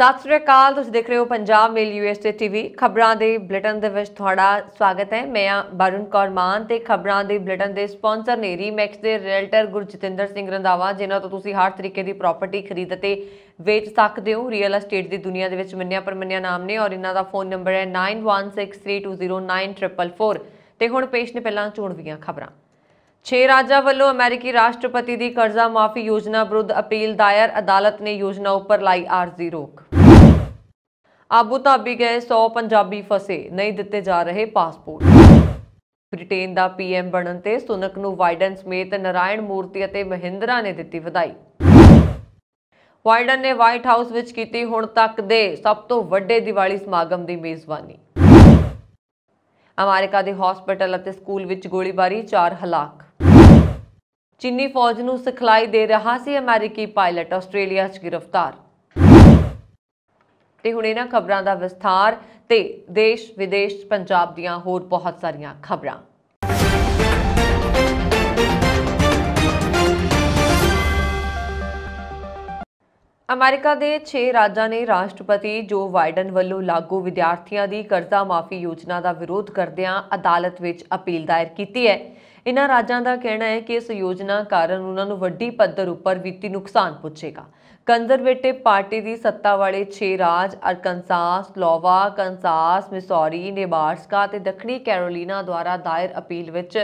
ਸਤਿ ਸ੍ਰੀ ਅਕਾਲ ਤੁਸੀਂ ਦੇਖ ਰਹੇ ਹੋ ਪੰਜਾਬ ਮੇਲ ਯੂਐਸਏ ਟੀਵੀ ਖਬਰਾਂ ਦੇ ਬਲਟਨ ਦੇ ਵਿੱਚ ਤੁਹਾਡਾ ਸਵਾਗਤ ਹੈ ਮੈਂ ਆ ਬਰੁਨ ਕੌਰ ਮਾਨ ਤੇ ਖਬਰਾਂ ਦੇ ਬਲਟਨ ਦੇ ਸਪਾਂਸਰ ਨੇ ਰੀਮੈਕਸ ਦੇ ਰੀਅਲਟਰ ਗੁਰਜਤਿੰਦਰ ਸਿੰਘ ਰੰਦਾਵਾ ਜਿਨ੍ਹਾਂ ਤੋਂ ਤੁਸੀਂ ਹਰ ਤਰੀਕੇ ਦੀ ਪ੍ਰਾਪਰਟੀ ਖਰੀਦ ਅਤੇ ਵੇਚ ਸਕਦੇ ਹੋ ਰੀਅਲ ਅਸਟੇਟ ਦੀ ਦੁਨੀਆ ਦੇ ਵਿੱਚ ਮੰਨਿਆ ਪਰਮੰਨਿਆ ਨਾਮ ਨੇ ਔਰ ਇਹਨਾਂ ਦਾ ਫੋਨ ਨੰਬਰ ਹੈ 9163209444 ਤੇ ਹੁਣ ਪੇਸ਼ ਨੇ ਪਹਿਲਾਂ ਚੋਣਵੀਆਂ ਖਬਰਾਂ ਛੇ ਰਾਜਾਂ ਵੱਲੋਂ ਅਮਰੀਕੀ ਰਾਸ਼ਟਰਪਤੀ ਦੀ ਕਰਜ਼ਾ ਮਾਫੀ ਯੋਜਨਾ ਵਿਰੁੱਧ ਅਪੀਲ ਦਾਇਰ ਅਦਾਲਤ ਨੇ ਯੋਜਨਾ ਉੱਪਰ ਲਾਈ ਆਰਜ਼ੀ ਰੋਕ ਆਬੂ ਧਾਬੀ ਗਏ 100 ਪੰਜਾਬੀ ਫਸੇ ਨਹੀਂ ਦਿੱਤੇ ਜਾ ਰਹੇ ਪਾਸਪੋਰਟ ਬ੍ਰਿਟੇਨ ਦਾ ਪੀਐਮ ਬਣਨ ਤੇ ਸੁਨਕ ਨੂੰ ਵਾਈਡਨ ਸਮੇਤ ਨਰਾਇਣ ਮੂਰਤੀ ਅਤੇ ਮਹਿੰਦਰਾ ਨੇ ਦਿੱਤੀ ਵਧਾਈ ਵਾਈਡਨ ਨੇ ਵਾਈਟ ਹਾਊਸ ਵਿੱਚ ਕੀਤੀ ਹੁਣ ਤੱਕ ਦੇ ਸਭ ਤੋਂ ਵੱਡੇ ਦੀਵਾਲੀ ਸਮਾਗਮ ਦੀ ਮੇਜ਼ਬਾਨੀ ਅਮਰੀਕਾ ਦੇ ਹਸਪਤਾਲ ਅਤੇ ਸਕੂਲ ਵਿੱਚ ਗੋਲੀਬਾਰੀ 4 ਹਲਾਕ ਚੀਨੀ ਫੌਜ ਨੂੰ ਸਿਖਲਾਈ ਦੇ ਰਿਹਾ ਸੀ ਅਮਰੀਕੀ ਪਾਇਲਟ ਆਸਟ੍ਰੇਲੀਆ 'ਚ ਗ੍ਰਿਫਤਾਰ ਤੇ ਹੁਣ ਇਹਨਾਂ ਖਬਰਾਂ ਦਾ ਵਿਸਥਾਰ ਤੇ ਦੇਸ਼ ਵਿਦੇਸ਼ ਪੰਜਾਬ ਦੀਆਂ ਹੋਰ ਬਹੁਤ ਸਾਰੀਆਂ ਖਬਰਾਂ ਅਮਰੀਕਾ ਦੇ 6 ਰਾਜਾਂ ਨੇ ਰਾਸ਼ਟਰਪਤੀ ਜੋ ਵਾਈਡਨ ਵੱਲੋਂ ਲਾਗੂ ਵਿਦਿਆਰਥੀਆਂ ਦੀ ਕਰਜ਼ਾ ਮਾਫੀ ਯੋਜਨਾ ਦਾ ਵਿਰੋਧ ਕਰਦਿਆਂ ਅਦਾਲਤ ਵਿੱਚ ਅਪੀਲ ਦਾਇਰ ਕੀਤੀ ਹੈ ਇਨ੍ਹਾਂ ਰਾਜਾਂ ਦਾ ਕਹਿਣਾ ਹੈ ਕਿ ਇਸ ਯੋਜਨਾ ਕਾਰਨ ਉਹਨਾਂ ਨੂੰ ਵੱਡੀ ਪੱਧਰ ਉੱਪਰ ਵਿੱਤੀ ਨੁਕਸਾਨ ਪੁੱਛੇਗਾ ਕੰਜ਼ਰਵੇਟਿਵ ਪਾਰਟੀ ਦੀ ਸੱਤਾ ਵਾਲੇ 6 ਰਾਜ ਅਰਕਨਸਾਸ, ਲੋਵਾ, ਕੰਸਾਸ, ਮਿਸੌਰੀ, ਨੇਬਾਰਸਕਾ ਤੇ ਦੱਖਣੀ ਕੈਰੋਲੀਨਾ ਦੁਆਰਾ ਦਾਇਰ ਅਪੀਲ ਵਿੱਚ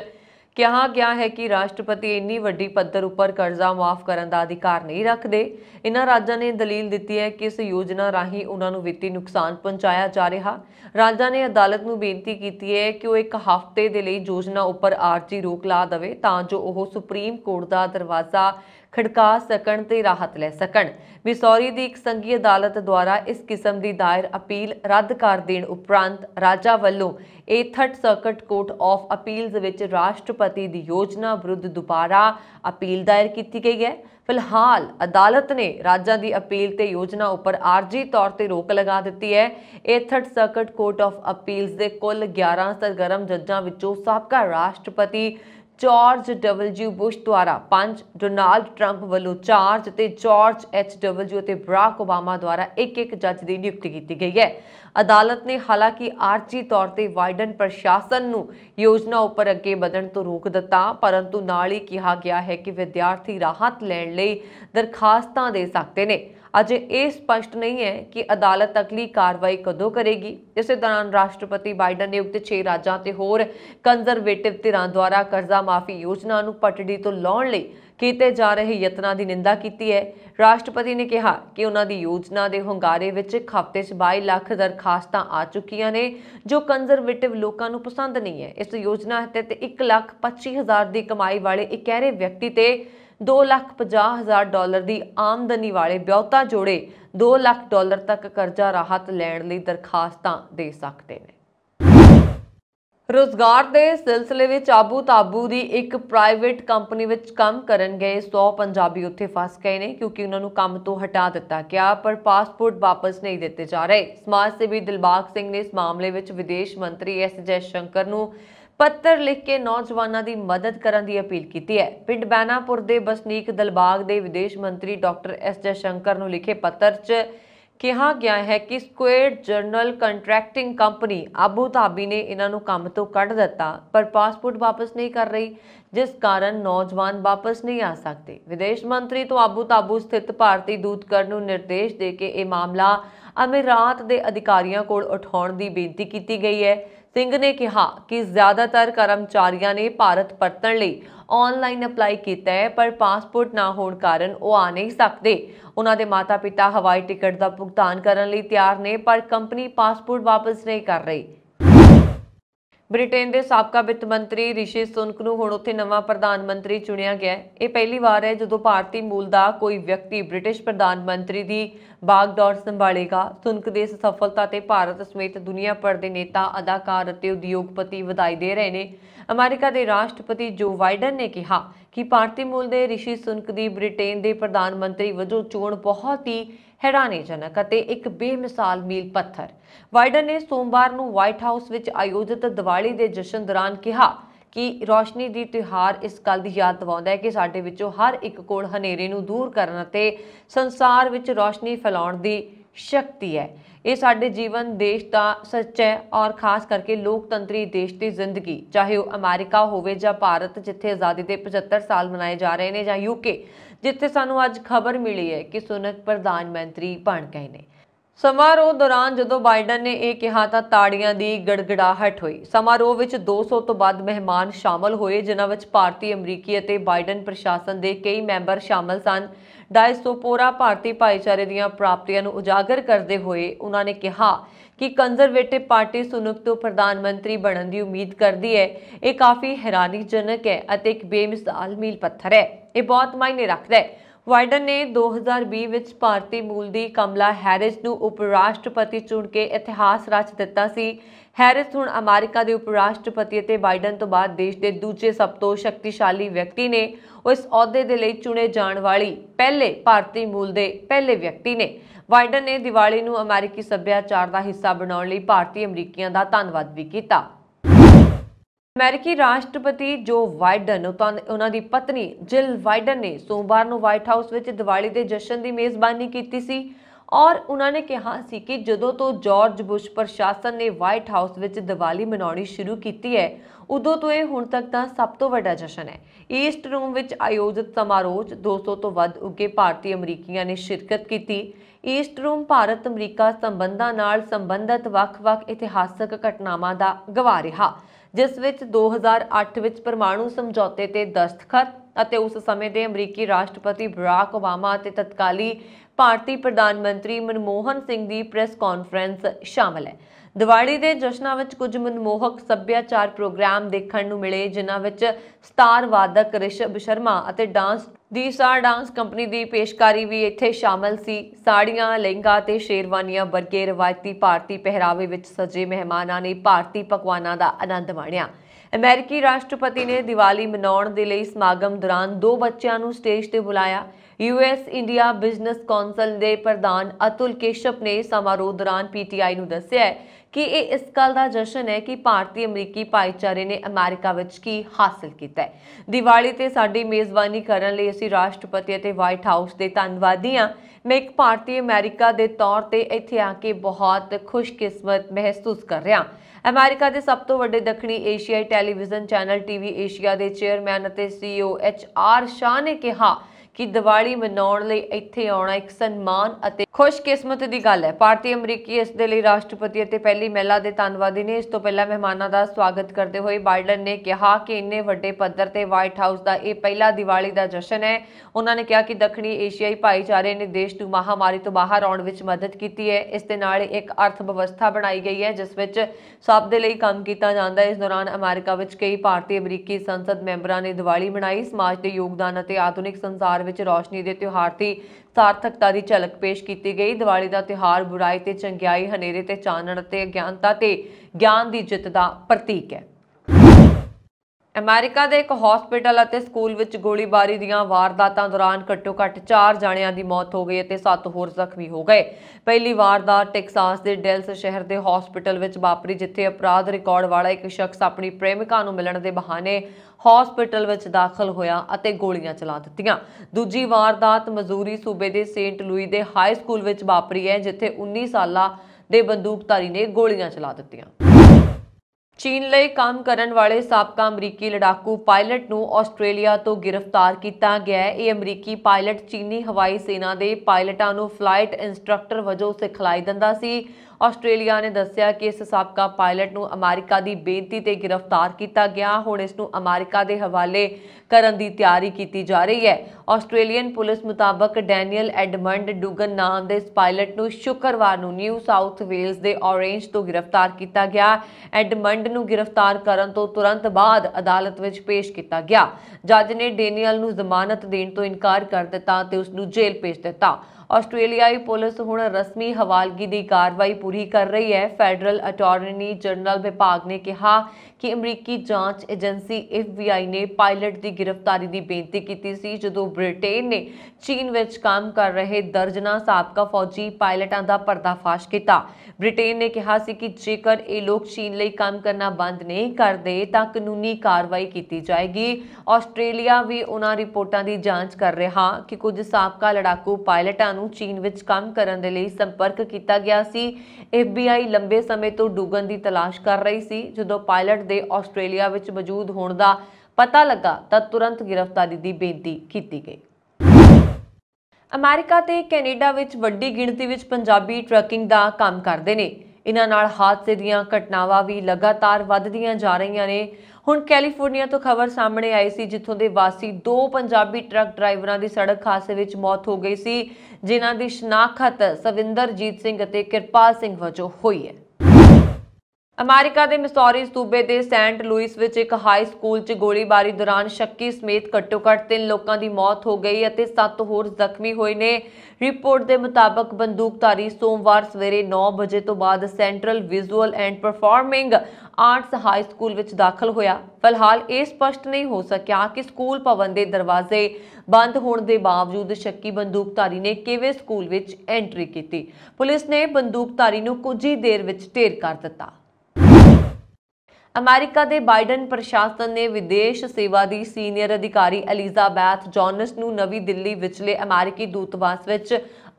ਕਿਹਾ ਗਿਆ ਹੈ ਕਿ ਰਾਸ਼ਟਰਪਤੀ ਇੰਨੀ ਵੱਡੀ ਪੱਧਰ ਉੱਪਰ ਕਰਜ਼ਾ ਮਾਫ ਕਰਨ ਦਾ ਅਧਿਕਾਰ ਨਹੀਂ ਰੱਖਦੇ ਇਹਨਾਂ ਰਾਜਾਂ ਨੇ ਦਲੀਲ ਦਿੱਤੀ ਹੈ ਕਿ ਇਸ ਯੋਜਨਾ ਰਾਹੀਂ ਉਹਨਾਂ ਨੂੰ ਵਿੱਤੀ ਨੁਕਸਾਨ ਪਹੁੰਚਾਇਆ ਜਾ ਰਿਹਾ ਰਾਜਾਂ ਨੇ ਅਦਾਲਤ ਨੂੰ ਬੇਨਤੀ ਕੀਤੀ ਹੈ ਕਿ ਉਹ ਇੱਕ ਹਫ਼ਤੇ ਦੇ ਲਈ ਯੋਜਨਾ ਉੱਪਰ ਆਰਜੀ ਰੋਕ ਲਾ ਦੇਵੇ ਤਾਂ ਜੋ ਉਹ ਸੁਪਰੀਮ ਕੋਰਟ ਦਾ ਦਰਵਾਜ਼ਾ ਖੜਕਾ ਸਕਣ ਤੇ ਰਾਹਤ ਲੈ ਸਕਣ ਮਿਸੌਰੀ ਦੀ ਇੱਕ ਸੰਘੀ ਅਦਾਲਤ ਦੁਆਰਾ ਇਸ ਕਿਸਮ ਦੀ ਦਾਇਰ ਅਪੀਲ ਰੱਦ ਕਰ ਦੇਣ ਉਪਰੰਤ ਰਾਜਾ ਵੱਲੋਂ eighth circuit court of appeals ਵਿੱਚ ਰਾਸ਼ਟਰਪਤੀ ਦੀ ਯੋਜਨਾ ਵਿਰੁੱਧ ਦੁਬਾਰਾ ਅਪੀਲ ਦਾਇਰ ਕੀਤੀ ਗਈ ਹੈ ਫਿਲਹਾਲ ਅਦਾਲਤ ਨੇ ਰਾਜਾਂ ਦੀ ਅਪੀਲ ਤੇ ਯੋਜਨਾ ਉੱਪਰ ਆਰਜੀ ਤੌਰ ਤੇ ਰੋਕ ਲਗਾ ਦਿੱਤੀ ਹੈ eighth circuit court of appeals ਦੇ ਕੁੱਲ 11 ਸਰਗਰਮ ਜੱਜਾਂ ਵਿੱਚੋਂ ਸਾਬਕਾ ਰਾਸ਼ਟਰਪਤੀ ਜਾਰਜ ਡਬਲਯੂ ਬੁਸ਼ ਦੁਆਰਾ 5 ਡੋਨਾਲਡ ਟਰੰਪ ਵੱਲੋਂ 4 ਤੇ ਜਾਰਜ ਐਚ ਡਬਲਯੂ ਅਤੇ ਬਰਾਕ ਓਬਾਮਾ ਦੁਆਰਾ ਇੱਕ ਇੱਕ ਜੱਜ ਦੀ ਨਿਯੁਕਤੀ ਕੀਤੀ ਗਈ ਹੈ ਅਦਾਲਤ ਨੇ ਹਾਲਾਂਕਿ ਆਰਜੀ ਤੌਰ ਤੇ ਵਾਈਡਨ ਪ੍ਰਸ਼ਾਸਨ ਨੂੰ ਯੋਜਨਾ ਉੱਪਰ ਅੱਗੇ ਵਧਣ ਤੋਂ ਰੋਕ ਦਿੱਤਾ ਪਰੰਤੂ ਨਾਲ ਹੀ ਕਿਹਾ ਗਿਆ ਹੈ ਕਿ ਵਿਦਿਆਰਥੀ ਰਾਹਤ ਲੈਣ ਲਈ ਦਰਖਾਸਤਾਂ ਦੇ ਸਕਦੇ ਨੇ ਅਜੇ ਇਹ ਸਪਸ਼ਟ ਨਹੀਂ ਹੈ ਕਿ ਅਦਾਲਤ ਅਗਲੀ ਕਾਰਵਾਈ ਕਦੋਂ ਕਰੇਗੀ ਇਸੇ ਦੌਰਾਨ ਰਾਸ਼ਟਰਪਤੀ ਬਾਈਡਨ ਨੇ ਉਕਤ 6 ਰਾਜਾਂ ਤੇ ਹੋਰ ਕੰਜ਼ਰਵੇਟਿਵ ਧਿਰਾਂ ਦੁਆਰਾ ਕਰਜ਼ਾ ਮਾਫੀ ਯੋਜਨਾ ਨੂੰ ਪਟੜੀ ਤੋਂ ਲਾਉਣ ਲਈ ਕੀਤੇ ਜਾ ਰਹੇ ਯਤਨਾਂ ਦੀ ਨਿੰਦਾ ਕੀਤੀ ਹੈ ਰਾਸ਼ਟਰਪਤੀ ਨੇ ਕਿਹਾ ਕਿ ਉਹਨਾਂ ਦੀ ਯੋਜਨਾ ਦੇ ਹੰਗਾਰੇ ਵਿੱਚ ਇੱਕ ਹਫ਼ਤੇ 'ਚ 22 ਲੱਖ ਦਰਖਾਸਤਾਂ ਆ ਚੁੱਕੀਆਂ ਨੇ ਜੋ ਕੰਜ਼ਰਵੇਟਿਵ ਲੋਕਾਂ ਨੂੰ ਪਸੰਦ ਨਹੀਂ ਹੈ ਇਸ ਯੋਜਨਾ ਤੇ 1 ਲੱਖ 25 ਹਜ਼ਾਰ ਦੀ ਕਮਾਈ ਵਾਲੇ ਇਕਹਿਰੇ ਵਿਅਕਤੀ ਤੇ 2,50,000 ਡਾਲਰ ਦੀ ਆਮਦਨੀ ਵਾਲੇ ਵਿਆਹੁਤਾ ਜੋੜੇ 2 ਲੱਖ ਡਾਲਰ ਤੱਕ ਕਰਜ਼ਾ ਰਾਹਤ ਲੈਣ ਲਈ ਦਰਖਾਸਤਾਂ ਦੇ ਸਕਦੇ ਨੇ ਰੋਜ਼ਗਾਰ ਦੇ ਸਿਲਸਿਲੇ ਵਿੱਚ ਆਬੂ ਤਾਬੂ ਦੀ ਇੱਕ ਪ੍ਰਾਈਵੇਟ ਕੰਪਨੀ ਵਿੱਚ ਕੰਮ ਕਰਨ ਗਏ 100 ਪੰਜਾਬੀ ਉੱਥੇ ਫਸ ਗਏ ਨੇ ਕਿਉਂਕਿ ਉਹਨਾਂ ਨੂੰ ਕੰਮ ਤੋਂ ਹਟਾ ਦਿੱਤਾ ਗਿਆ ਪਰ ਪਾਸਪੋਰਟ ਵਾਪਸ ਨਹੀਂ ਦਿੱਤੇ ਜਾ ਰਹੇ ਸਮਾਜ ਸੇਵੀ ਦਿਲਬਾਗ ਸਿੰਘ ਨੇ ਇਸ ਮਾਮਲੇ ਵਿੱਚ ਵਿਦੇਸ਼ ਮੰਤਰੀ ਐਸ ਜੈ ਸ਼ੰਕਰ ਨੂੰ ਪੱਤਰ ਲਿਖ ਕੇ ਨੌਜਵਾਨਾਂ ਦੀ ਮਦਦ ਕਰਨ ਦੀ ਅਪੀਲ ਕੀਤੀ ਹੈ ਪਿੰਡ ਬੈਨਾਪੁਰ ਦੇ ਬਸਨੀਕ ਦਲਬਾਗ ਦੇ ਵਿਦੇਸ਼ ਮੰਤਰੀ ਡਾਕਟਰ ਐਸ ਜੈ ਸ਼ੰਕਰ ਨੂੰ ਲਿਖੇ ਪੱਤਰ 'ਚ ਕਿਹਾ ਗਿਆ ਹੈ ਕਿ square general contracting company Abu Dhabi ਨੇ ਇਹਨਾਂ ਨੂੰ ਕੰਮ ਤੋਂ ਕੱਢ ਦਿੱਤਾ ਪਰ ਪਾਸਪੋਰਟ ਵਾਪਸ ਨਹੀਂ ਕਰ ਰਹੀ ਜਿਸ ਕਾਰਨ ਨੌਜਵਾਨ ਵਾਪਸ ਨਹੀਂ ਆ ਸਕਦੇ ਵਿਦੇਸ਼ ਮੰਤਰੀ ਤੋਂ ਆਬੂ ਧਾਬੂ ਸਥਿਤ ਭਾਰਤੀ ਦੂਤਕਰ ਨੂੰ ਨਿਰਦੇਸ਼ ਦੇ ਕੇ ਇਹ ਮਾਮਲਾ ਅਮੀਰਾਤ ਦੇ ਅਧਿਕਾਰੀਆਂ ਕੋਲ ਉਠਾਉਣ ਦੀ ਬੇਨਤੀ ਕੀਤੀ ਗਈ ਹੈ ਸਿੰਘ ਨੇ ਕਿਹਾ ਕਿ ਜ਼ਿਆਦਾਤਰ ਕਰਮਚਾਰੀਆਂ ਨੇ ਭਾਰਤ ਪਰਤਣ ਲਈ ਆਨਲਾਈਨ ਅਪਲਾਈ ਕੀਤਾ ਹੈ ਪਰ ਪਾਸਪੋਰਟ ਨਾ ਹੋਣ ਕਾਰਨ ਉਹ ਆ ਨਹੀਂ ਸਕਦੇ ਉਹਨਾਂ ਦੇ ਮਾਤਾ-ਪਿਤਾ ਹਵਾਈ ਟਿਕਟ ਦਾ ਭੁਗਤਾਨ ਕਰਨ ਲਈ ਤਿਆਰ ਨੇ ਪਰ ਕੰਪਨੀ ਪਾਸਪੋਰਟ ਵਾਪਸ ਨਹੀਂ ਕਰ ਰਹੀ ਬ੍ਰਿਟੇਨ ਦੇ ਸਾਬਕਾ ਵਿੱਤ ਮੰਤਰੀ ਰਿਸ਼ੀ ਸੁਨਕ ਨੂੰ ਹੁਣ ਉੱਥੇ ਨਵਾਂ ਪ੍ਰਧਾਨ ਮੰਤਰੀ ਚੁਣਿਆ ਗਿਆ ਹੈ ਇਹ ਪਹਿਲੀ ਵਾਰ ਹੈ ਜਦੋਂ ਭਾਰਤੀ ਮੂਲ ਦਾ ਕੋਈ ਵਿਅਕਤੀ ਬ੍ਰਿਟਿਸ਼ ਪ੍ਰਧਾਨ ਮੰਤਰੀ ਦੀ ਬਾਗਡੋਰ ਸੰਭਾਲੇਗਾ ਸੁਨਕ ਦੇ ਸਫਲਤਾ ਤੇ ਭਾਰਤ ਸਮੇਤ ਦੁਨੀਆ ਭਰ ਦੇ ਨੇਤਾ ਅਦਾਕਾਰ ਅਤੇ ਉਦਯੋਗਪਤੀ ਵਧਾਈ ਦੇ ਰਹੇ ਨੇ ਅਮਰੀਕਾ ਦੇ ਰਾਸ਼ਟਰਪਤੀ ਜੋ ਵਾਈਡਨ ਨੇ ਕਿਹਾ ਕਿ ਭਾਰਤੀ ਮੂਲ ਦੇ ਰਿਸ਼ੀ ਸੁਨਕ ਦੀ ਬ੍ਰਿਟੇਨ ਦੇ ਪ੍ਰਧਾਨ ਮੰਤਰੀ ਵਜੋਂ ਚੋਣ ਬਹੁਤ ਹੀ ਹੈਰਾਨੀਜਨਕ ਅਤੇ ਇੱਕ ਬੇਮਿਸਾਲ ਮੀਲ ਪੱਥਰ ਵਾਈਡਨ ਨੇ ਸੋਮਵਾਰ ਨੂੰ ਵਾਈਟ ਹਾਊਸ ਵਿੱਚ ਆਯੋਜਿਤ ਦੀਵਾਲੀ ਦੇ ਜਸ਼ਨ ਦੌਰਾਨ ਕਿਹਾ ਕਿ ਰੋਸ਼ਨੀ ਦੀ ਤਿਹਾਰ ਇਸ ਗੱਲ ਦੀ ਯਾਦ ਦਿਵਾਉਂਦਾ ਹੈ ਕਿ ਸਾਡੇ ਵਿੱਚੋਂ ਹਰ ਇੱਕ ਕੋਲ ਹਨੇਰੇ ਨੂੰ ਦੂਰ ਕਰਨ ਅਤੇ ਸੰਸਾਰ ਵਿੱਚ ਰੋਸ਼ਨੀ ਫੈਲਾਉਣ ਦੀ ਸ਼ਕਤੀ ਹੈ ਇਹ ਸਾਡੇ ਜੀਵਨ ਦੇਸ਼ ਦਾ ਸੱਚ ਹੈ ਔਰ ਖਾਸ ਕਰਕੇ ਲੋਕਤੰਤਰੀ ਦੇਸ਼ ਦੀ ਜ਼ਿੰਦਗੀ ਚਾਹੇ ਉਹ ਅਮਰੀਕਾ ਹੋਵੇ ਜਾਂ ਭਾਰਤ ਜਿੱਥੇ ਆਜ਼ਾਦੀ ਦੇ 75 ਸਾਲ ਮਨਾਏ ਜਾ ਰਹੇ ਨੇ ਜਾਂ ਯੂਕੇ ਜਿੱਥੇ ਸਾਨੂੰ ਅੱਜ ਖਬਰ ਮਿਲੀ ਹੈ ਕਿ ਸੁਨਕ ਪ੍ਰਧਾਨ ਮੰਤਰੀ ਬਣ ਗਏ ਨੇ ਸਮਾਰੋਹ ਦੌਰਾਨ ਜਦੋਂ ਬਾਈਡਨ ਨੇ ਇਹ ਕਿਹਾ ਤਾਂ ਤਾੜੀਆਂ ਦੀ ਗੜਗੜਾਹਟ ਹੋਈ ਸਮਾਰੋਹ ਵਿੱਚ 200 ਤੋਂ ਵੱਧ ਮਹਿਮਾਨ ਸ਼ਾਮਲ ਹੋਏ ਜਿਨ੍ਹਾਂ ਵਿੱਚ ਭਾਰਤੀ ਅਮਰੀਕੀ ਅਤੇ ਬਾਈਡਨ ਪ੍ਰਸ਼ਾਸਨ ਦੇ ਕਈ ਮੈਂਬਰ ਸ਼ਾਮਲ ਸਨ ਡਾਇਸਪੋਰਾ ਭਾਰਤੀ ਭਾਈਚਾਰੇ ਦੀਆਂ ਪ੍ਰਾਪਤੀਆਂ ਨੂੰ ਉਜਾਗਰ ਕਰਦੇ ਹੋਏ ਉਹਨਾਂ ਨੇ ਕਿਹਾ ਕਿ ਕੰਜ਼ਰਵੇਟਿਵ ਪਾਰਟੀ ਸੁਨੁਕ ਤੋਂ ਪ੍ਰਧਾਨ ਮੰਤਰੀ ਬਣਨ ਦੀ ਉਮੀਦ ਕਰਦੀ ਹੈ ਇਹ ਕਾਫੀ ਹੈਰਾਨੀਜਨਕ ਹੈ ਅਤੇ ਇੱਕ ਬੇਮਿਸਾਲ ਮੀਲ ਪੱਥਰ ਹੈ ਇਹ ਬਹੁਤ ਮਾਇਨੇ ਰੱਖਦਾ ਹੈ ਵਾਈਡਨ ਨੇ 2020 ਵਿੱਚ ਭਾਰਤੀ ਮੂਲ ਦੀ ਕਮਲਾ ਹੈਰਿਸ ਨੂੰ ਉਪ ਰਾਸ਼ਟਰਪਤੀ ਚੁਣ ਕੇ ਇਤਿਹਾਸ ਰਚ ਦਿੱਤਾ ਸੀ ਹੈਰਿਸ ਹੁਣ ਅਮਰੀਕਾ ਦੇ ਉਪ ਰਾਸ਼ਟਰਪਤੀ ਅਤੇ ਬਾਈਡਨ ਤੋਂ ਬਾਅਦ ਦੇਸ਼ ਦੇ ਦੂਜੇ ਸਭ ਤੋਂ ਸ਼ਕਤੀਸ਼ਾਲੀ ਵਿਅਕਤੀ ਨੇ ਇਸ ਅਹੁਦੇ ਦੇ ਲਈ ਚੁਣੇ ਜਾਣ ਵਾਲੀ ਪਹਿਲੇ ਭਾਰਤੀ ਮੂਲ ਦੇ ਪਹਿਲੇ ਵਿਅਕਤੀ ਨੇ ਵਾਈਡਨ ਨੇ ਦੀਵਾਲੀ ਨੂੰ ਅਮਰੀਕੀ ਸੱਭਿਆਚਾਰ ਦਾ ਹਿੱਸਾ ਬਣਾਉਣ ਲਈ ਭਾਰਤੀ ਅਮਰੀਕੀਆਂ ਦਾ ਧੰਨਵਾਦ ਵੀ ਕੀਤਾ ਅਮਰੀਕੀ ਰਾਸ਼ਟਰਪਤੀ ਜੋ ਵਾਈਡਨ ਉਹਨਾਂ ਦੀ ਪਤਨੀ ਜਿਲ ਵਾਈਡਨ ਨੇ ਸੋਮਵਾਰ ਨੂੰ ਵਾਈਟ ਹਾਊਸ ਵਿੱਚ ਦੀਵਾਲੀ ਦੇ ਜਸ਼ਨ ਦੀ ਮੇਜ਼ਬਾਨੀ ਕੀਤੀ ਸੀ ਔਰ ਉਹਨਾਂ ਨੇ ਕਿਹਾ ਸੀ ਕਿ ਜਦੋਂ ਤੋਂ ਜਾਰਜ ਬੁਸ਼ ਪ੍ਰਸ਼ਾਸਨ ਨੇ ਵਾਈਟ ਹਾਊਸ ਵਿੱਚ ਦੀਵਾਲੀ ਮਨਾਉਣੀ ਸ਼ੁਰੂ ਕੀਤੀ ਹੈ ਉਦੋਂ ਤੋਂ ਇਹ ਹੁਣ ਤੱਕ ਦਾ ਸਭ ਤੋਂ ਵੱਡਾ ਜਸ਼ਨ ਹੈ ਈਸਟ ਰੂਮ ਵਿੱਚ ਆਯੋਜਿਤ ਸਮਾਰੋਹ 'ਚ 200 ਤੋਂ ਵੱਧ ਉੱਗੇ ਭਾਰਤੀ ਅਮਰੀਕੀਆਂ ਨੇ ਸ਼ਿਰਕਤ ਕੀਤੀ ਈਸਟ ਰੂਮ ਭਾਰਤ ਅਮਰੀਕਾ ਸੰਬੰਧਾਂ ਨਾਲ ਸੰਬੰਧਿਤ ਵੱਖ-ਵੱਖ ਇਤਿਹਾਸਕ ਘਟਨਾਵਾਂ ਦਾ ਗਵਾਹ ਰਿਹਾ ਜਿਸ ਵਿੱਚ 2008 ਵਿੱਚ ਪਰਮਾਣੂ ਸਮਝੌਤੇ ਤੇ ਦਸਤਖਤ ਅਤੇ ਉਸ ਸਮੇਂ ਦੇ ਅਮਰੀਕੀ ਰਾਸ਼ਟਰਪਤੀ ਬਰਾਕ ਓਬਾਮਾ ਅਤੇ ਤਤਕਾਲੀ ਭਾਰਤੀ ਪ੍ਰਧਾਨ ਮੰਤਰੀ ਮਨਮੋਹਨ ਸਿੰਘ ਦੀ ਪ੍ਰੈਸ ਕਾਨਫਰੰਸ ਸ਼ਾਮਲ ਹੈ ਦੀਵਾਲੀ ਦੇ ਜਸ਼ਨਾਂ ਵਿੱਚ ਕੁਝ ਮਨਮੋਹਕ ਸੱਭਿਆਚਾਰ ਪ੍ਰੋਗਰਾਮ ਦੇਖਣ ਨੂੰ ਮਿਲੇ ਜਿਨ੍ਹਾਂ ਵਿੱਚ ਸਟਾਰ ਵਾਦਕ ਰਿਸ਼ਭ ਸ਼ਰਮਾ ਅਤੇ ਡਾਂਸ ਦੀ ਸਾਰ ਡਾਂਸ ਕੰਪਨੀ ਦੀ ਪੇਸ਼ਕਾਰੀ ਵੀ ਇੱਥੇ ਸ਼ਾਮਲ ਸੀ ਸਾੜੀਆਂ ਲਹਿੰਗਾ ਤੇ ਸ਼ੇਰਵਾਨੀਆਂ ਵਰਗੇ ਰਵਾਇਤੀ ਭਾਰਤੀ ਪਹਿਰਾਵੇ ਵਿੱਚ ਸਜੇ ਮਹਿਮਾਨਾਂ ਨੇ ਭਾਰਤੀ ਪਕਵਾਨਾਂ ਦਾ ਆਨੰਦ ਮਾਣਿਆ ਅਮਰੀਕੀ ਰਾਸ਼ਟਰਪਤੀ ਨੇ ਦੀਵਾਲੀ ਮਨਾਉਣ ਦੇ ਲਈ ਸਮਾਗਮ ਦੌਰਾਨ ਦੋ ਬੱਚਿਆਂ ਨੂੰ ਸਟੇਜ ਤੇ ਬੁਲਾਇਆ ਯੂਐਸ ਇੰਡੀਆ ਬਿਜ਼ਨਸ ਕੌਂਸਲ ਦੇ ਪ੍ਰਧਾਨ ਅਤੁਲ ਕੇਸ਼ਪ ਨੇ ਸਮਾਰੋਹ ਦੌਰਾਨ ਪੀਟੀਆਈ ਨੂੰ ਦੱਸਿਆ ਕਿ ਇਹ ਇਸ ਗੱਲ ਦਾ ਜਸ਼ਨ ਹੈ ਕਿ ਭਾਰਤੀ ਅਮਰੀਕੀ ਭਾਈਚਾਰੇ ਨੇ ਅਮਰੀਕਾ ਵਿੱਚ ਕੀ ਹਾਸਲ ਕੀਤਾ ਹੈ ਦੀਵਾਲੀ ਤੇ ਸਾਡੀ ਮੇਜ਼ਬਾਨੀ ਕਰਨ ਲਈ ਅਸੀਂ ਰਾਸ਼ਟਰਪਤੀ ਅਤੇ ਵਾਈਟ ਹਾਊਸ ਦੇ ਧੰਨਵਾਦੀ ਹਾਂ ਮੈਂ ਇੱਕ ਭਾਰਤੀ ਅਮਰੀਕਾ ਦੇ ਤੌਰ ਤੇ ਇੱਥੇ ਆ ਕੇ ਬਹੁਤ ਖੁਸ਼ਕਿਸਮਤ ਮਹਿਸੂਸ ਕਰ ਰਿਹਾ ਅਮਰੀਕਾ ਦੇ ਸਭ ਤੋਂ ਵੱਡੇ ਦੱਖਣੀ ਏਸ਼ੀਆਈ ਟੈਲੀਵਿਜ਼ਨ ਚੈਨਲ ਟੀਵੀ ਏਸ਼ੀਆ ਦੇ ਚੇਅਰਮੈਨ ਅਤੇ ਸੀਈਓ ਐਚ ਆਰ ਸ਼ਾਹ ਨੇ ਕਿਹਾ ਕਿ ਦੀਵਾਲੀ ਮਨਾਉਣ ਲਈ ਇੱਥੇ ਆਉਣਾ ਇੱਕ ਸਨਮਾਨ ਅਤੇ ਖੁਸ਼ਕਿਸਮਤ ਦੀ ਗੱਲ ਹੈ ਭਾਰਤੀ ਅਮਰੀਕੀ ਇਸ ਦੇ ਲਈ ਰਾਸ਼ਟਰਪਤੀ ਅਤੇ ਪਹਿਲੀ ਮਹਿਲਾ ਦੇ ਧੰਨਵਾਦੀ ਨੇ ਇਸ ਤੋਂ ਪਹਿਲਾਂ ਮਹਿਮਾਨਾਂ ਦਾ ਸਵਾਗਤ ਕਰਦੇ ਹੋਏ ਬਾਈਡਨ ਨੇ ਕਿਹਾ ਕਿ ਇੰਨੇ ਵੱਡੇ ਪੱਧਰ ਤੇ ਵਾਈਟ ਹਾਊਸ ਦਾ ਇਹ ਪਹਿਲਾ ਦੀਵਾਲੀ ਦਾ ਜਸ਼ਨ ਹੈ ਉਹਨਾਂ ਨੇ ਕਿਹਾ ਕਿ ਦੱਖਣੀ ਏਸ਼ੀਆਈ ਭਾਈਚਾਰੇ ਨੇ ਦੇਸ਼ ਨੂੰ ਮਹਾਮਾਰੀ ਤੋਂ ਬਾਹਰ ਆਉਣ ਵਿੱਚ ਮਦਦ ਕੀਤੀ ਹੈ ਇਸ ਦੇ ਨਾਲ ਇੱਕ ਅਰਥ ਵਿਵਸਥਾ ਬਣਾਈ ਗਈ ਹੈ ਜਿਸ ਵਿੱਚ ਸਭ ਦੇ ਲਈ ਕੰਮ ਕੀਤਾ ਜਾਂਦਾ ਹੈ ਇਸ ਦੌਰਾਨ ਅਮਰੀਕਾ ਵਿੱਚ ਕਈ ਭਾਰਤੀ ਅਮਰੀਕੀ ਸੰਸਦ ਮੈਂਬਰਾਂ ਨੇ ਦੀਵਾਲੀ ਮਨਾਈ ਸਮਾਜ ਦੇ ਯੋਗਦਾਨ ਅਤੇ ਆਧੁਨਿਕ ਸੰਸਾਰ ਵਿੱਚ ਰੋਸ਼ਨੀ ਦੇ ਤਿਉਹਾਰ ਦੀ ਸਾਰਥਕਤਾ ਦੀ ਝਲਕ ਪੇਸ਼ ਕੀਤੀ ਗਈ ਦੀਵਾਲੀ ਦਾ ਤਿਹਾਰ ਬੁਰਾਈ ਤੇ ਚੰਗਿਆਈ ਹਨੇਰੇ ਤੇ ਚਾਨਣ ਅਤੇ ਅਗਿਆਨਤਾ ਤੇ ਗਿਆਨ ਦੀ ਜਿੱਤ ਦਾ ਪ੍ਰਤੀਕ ਹੈ ਅਮਰੀਕਾ ਦੇ ਇੱਕ ਹਸਪੀਟਲ ਅਤੇ ਸਕੂਲ ਵਿੱਚ ਗੋਲੀਬਾਰੀ ਦੀਆਂ ਵਾਰਦਾਤਾਂ ਦੌਰਾਨ ਘੱਟੋ-ਘੱਟ 4 ਜਾਣਿਆਂ ਦੀ ਮੌਤ ਹੋ ਗਈ ਅਤੇ 7 ਹੋਰ ਜ਼ਖਮੀ ਹੋ ਗਏ ਪਹਿਲੀ ਵਾਰਦਾਤ ਟੈਕਸਾਸ ਦੇ ਡੈਲਸ ਸ਼ਹਿਰ ਦੇ ਹਸਪੀਟਲ ਵਿੱਚ ਵਾਪਰੀ ਜਿੱਥੇ ਅਪਰਾਧ ਰਿਕਾਰਡ ਵਾਲਾ ਇੱਕ ਸ਼ਖਸ ਆਪਣੀ ਪ੍ਰੇਮਿਕਾ ਨੂੰ ਮਿਲਣ ਦੇ ਬਹਾਨੇ ਹਸਪੀਟਲ ਵਿੱਚ ਦਾਖਲ ਹੋਇਆ ਅਤੇ ਗੋਲੀਆਂ ਚਲਾ ਦਿੱਤੀਆਂ ਦੂਜੀ ਵਾਰਦਾਤ ਮਜ਼ੂਰੀ ਸੂਬੇ ਦੇ ਸੇਂਟ ਲੂਈ ਦੇ ਹਾਈ ਸਕੂਲ ਵਿੱਚ ਵਾਪਰੀ ਹੈ ਜਿੱਥੇ 19 ਸਾਲਾ ਦੇ ਬੰਦੂਕਧਾਰੀ ਨੇ ਗੋਲੀਆਂ ਚਲਾ ਦਿੱਤੀਆਂ ਚੀਨ ਲਈ ਕੰਮ ਕਰਨ ਵਾਲੇ ਸਾਬਕਾ ਅਮਰੀਕੀ ਲੜਾਕੂ ਪਾਇਲਟ ਨੂੰ ਆਸਟ੍ਰੇਲੀਆ ਤੋਂ ਗ੍ਰਿਫਤਾਰ ਕੀਤਾ ਗਿਆ ਹੈ ਇਹ ਅਮਰੀਕੀ ਪਾਇਲਟ ਚੀਨੀ ਹਵਾਈ ਸੈਨਾ ਦੇ ਪਾਇਲਟਾਂ ਨੂੰ ਫਲਾਈਟ ਇਨਸਟ੍ਰਕਟਰ ਵਜੋਂ ਸਿਖਲਾਈ ਦਿੰਦਾ ਸੀ ਆਸਟ੍ਰੇਲੀਆ ਨੇ ਦੱਸਿਆ ਕਿ ਇਸ ਸਾਬਕਾ ਪਾਇਲਟ ਨੂੰ ਅਮਰੀਕਾ ਦੀ ਬੇਨਤੀ ਤੇ ਗ੍ਰਿਫਤਾਰ ਕੀਤਾ ਗਿਆ ਹੁਣ ਇਸ ਨੂੰ ਅਮਰੀਕਾ ਦੇ ਹਵਾਲੇ ਕਰਨ ਦੀ ਤਿਆਰੀ ਕੀਤੀ ਜਾ ਰਹੀ ਹੈ ਆਸਟ੍ਰੇਲੀਅਨ ਪੁਲਿਸ ਮੁਤਾਬਕ ਡੈਨੀਅਲ ਐਡਮੰਡ ਡੂਗਨ ਨਾਮ ਦੇ ਇਸ ਪਾਇਲਟ ਨੂੰ ਸ਼ੁੱਕਰਵਾਰ ਨੂੰ ਨਿਊ ਸਾਊਥ ਵੇਲਜ਼ ਦੇ ਔਰੇਂਜ ਤੋਂ ਗ੍ਰਿਫਤਾਰ ਕੀਤਾ ਗਿਆ ਐਡਮੰਡ ਨੂੰ ਗ੍ਰਿਫਤਾਰ ਕਰਨ ਤੋਂ ਤੁਰੰਤ ਬਾਅਦ ਅਦਾਲਤ ਵਿੱਚ ਪੇਸ਼ ਕੀਤਾ ਗਿਆ ਜੱਜ ਨੇ ਡੈਨੀਅਲ ਨੂੰ ਜ਼ਮਾਨਤ ਦੇਣ ਤੋਂ ਇਨਕਾਰ ਕਰ ਦਿੱਤਾ ਤੇ ਉਸ ਨੂੰ ਜੇਲ੍ਹ ਭੇਜ ਦਿੱਤਾ ਆਸਟ੍ਰੇਲੀਆਈ ਪੁਲਿਸ ਹੁਣ ਰਸਮੀ ਹਵਾਲਗੀ ਦੀ ਕਾਰਵਾਈ ਪੂਰੀ ਕਰ ਰਹੀ ਹੈ ਫੈਡਰਲ ਅਟਾਰਨੀ ਜਨਰਲ ਵਿਭਾਗ ਨੇ ਕਿਹਾ ਕਿ ਅਮਰੀਕੀ ਜਾਂਚ ਏਜੰਸੀ ਐਫਬੀਆਈ ਨੇ ਪਾਇਲਟ ਦੀ ਗ੍ਰਿਫਤਾਰੀ ਦੀ ਬੇਨਤੀ ਕੀਤੀ ਸੀ ਜਦੋਂ ਬ੍ਰਿਟੇਨ ਨੇ ਚੀਨ ਵਿੱਚ ਕੰਮ ਕਰ ਰਹੇ ਦਰਜਨਾ ਸਾਬਕਾ ਫੌਜੀ ਪਾਇਲਟਾਂ ਦਾ ਪਰਦਾਫਾਸ਼ ਕੀਤਾ ਬ੍ਰਿਟੇਨ ਨੇ ਕਿਹਾ ਸੀ ਕਿ ਜੇਕਰ ਇਹ ਲੋਕ ਚੀਨ ਲਈ ਕੰਮ ਕਰਨਾ ਬੰਦ ਨਹੀਂ ਕਰਦੇ ਤਾਂ ਕਾਨੂੰਨੀ ਕਾਰਵਾਈ ਕੀਤੀ ਜਾਏਗੀ ਆਸਟ੍ਰੇਲੀਆ ਵੀ ਉਹਨਾਂ ਰਿਪੋਰਟਾਂ ਦੀ ਜਾਂਚ ਕਰ ਰਿਹਾ ਕਿ ਕੁਝ ਸਾਬਕਾ ਲੜਾਕੂ ਪਾਇਲਟਾਂ ਨੂੰ ਚੀਨ ਵਿੱਚ ਕੰਮ ਕਰਨ ਦੇ ਲਈ ਸੰਪਰਕ ਕੀਤਾ ਗਿਆ ਸੀ ਐਫਬੀਆਈ ਲੰਬੇ ਸਮੇਂ ਤੋਂ ਡੂਗਨ ਦੀ ਤਲਾਸ਼ ਕਰ ਰਹੀ ਸੀ ਜਦੋਂ ਪਾਇਲਟ ਦੇ ਆਸਟ੍ਰੇਲੀਆ ਵਿੱਚ ਮੌਜੂਦ ਹੋਣ ਦਾ ਪਤਾ ਲੱਗਾ ਤਾਂ ਤੁਰੰਤ ਗ੍ਰਿਫਤਾਰੀ ਦੀ ਬੇਨਤੀ ਕੀਤੀ ਗਈ ਅਮਰੀਕਾ ਤੇ ਕੈਨੇਡਾ ਵਿੱਚ ਵੱਡੀ ਗਿਣਤੀ ਵਿੱਚ ਪੰਜਾਬੀ ਟਰੱਕਿੰਗ ਦਾ ਕੰਮ ਕਰਦੇ ਨੇ ਇਹਨਾਂ ਨਾਲ ਹਾਦਸੇ ਦੀਆਂ ਘਟਨਾਵਾਂ ਵੀ ਲਗਾਤਾਰ ਵੱਧਦੀਆਂ ਜਾ ਰਹੀਆਂ ਨੇ ਹੁਣ ਕੈਲੀਫੋਰਨੀਆ ਤੋਂ ਖਬਰ ਸਾਹਮਣੇ ਆਈ ਸੀ ਜਿੱਥੋਂ ਦੇ ਵਾਸੀ ਦੋ ਪੰਜਾਬੀ ਟਰੱਕ ਡਰਾਈਵਰਾਂ ਦੀ ਸੜਕ ਹਾਦਸੇ ਵਿੱਚ ਮੌਤ ਹੋ ਗਈ ਸੀ ਜਿਨ੍ਹਾਂ ਦੀ ਸ਼ਨਾਖਤ ਸਵਿੰਦਰਜੀਤ ਸਿੰਘ ਅਤੇ ਕਿਰਪਾਲ ਸਿੰਘ ਵਜੋਂ ਹੋਈ ਹੈ ਅਮਰੀਕਾ ਦੇ ਮਿਸੌਰੀ ਸੂਬੇ ਦੇ ਸੈਂਟ ਲੂਇਸ ਵਿੱਚ ਇੱਕ ਹਾਈ ਸਕੂਲ 'ਚ ਗੋਲੀਬਾਰੀ ਦੌਰਾਨ ਸ਼ੱਕੀ ਸਮੇਤ ਘੱਟੋ-ਘੱਟ 3 ਲੋਕਾਂ ਦੀ ਮੌਤ ਹੋ ਗਈ ਅਤੇ 7 ਹੋਰ ਜ਼ਖਮੀ ਹੋਏ ਨੇ ਰਿਪੋਰਟ ਦੇ ਮੁਤਾਬਕ ਬੰਦੂਕਧਾਰੀ ਸੋਮਵਾਰ ਸਵੇਰੇ 9 ਵਜੇ ਤੋਂ ਬਾਅਦ central visual and performing arts high school ਵਿੱਚ ਦਾਖਲ ਹੋਇਆ ਫਿਲਹਾਲ ਇਹ ਸਪਸ਼ਟ ਨਹੀਂ ਹੋ ਸਕਿਆ ਕਿ ਸਕੂਲ ਭਵਨ ਦੇ ਦਰਵਾਜ਼ੇ ਬੰਦ ਹੋਣ ਦੇ ਬਾਵਜੂਦ ਸ਼ੱਕੀ ਬੰਦੂਕਧਾਰੀ ਨੇ ਕਿਵੇਂ ਸਕੂਲ ਵਿੱਚ ਐਂਟਰੀ ਕੀਤੀ ਪੁਲਿਸ ਨੇ ਬੰਦੂਕਧਾਰੀ ਨੂੰ ਕੁਝ ਹੀ ਦੇਰ ਵਿੱਚ ਢੇਰ ਕਰ ਦਿੱਤਾ ਅਮਰੀਕਾ ਦੇ ਬਾਈਡਨ ਪ੍ਰਸ਼ਾਸਨ ਨੇ ਵਿਦੇਸ਼ ਸੇਵਾ ਦੀ ਸੀਨੀਅਰ ਅਧਿਕਾਰੀ ਐਲੀਜ਼ਾਬੈਥ ਜੌਨਸ ਨੂੰ ਨਵੀਂ ਦਿੱਲੀ ਵਿਚਲੇ ਅਮਰੀਕੀ ਦੂਤਵਾਸ ਵਿੱਚ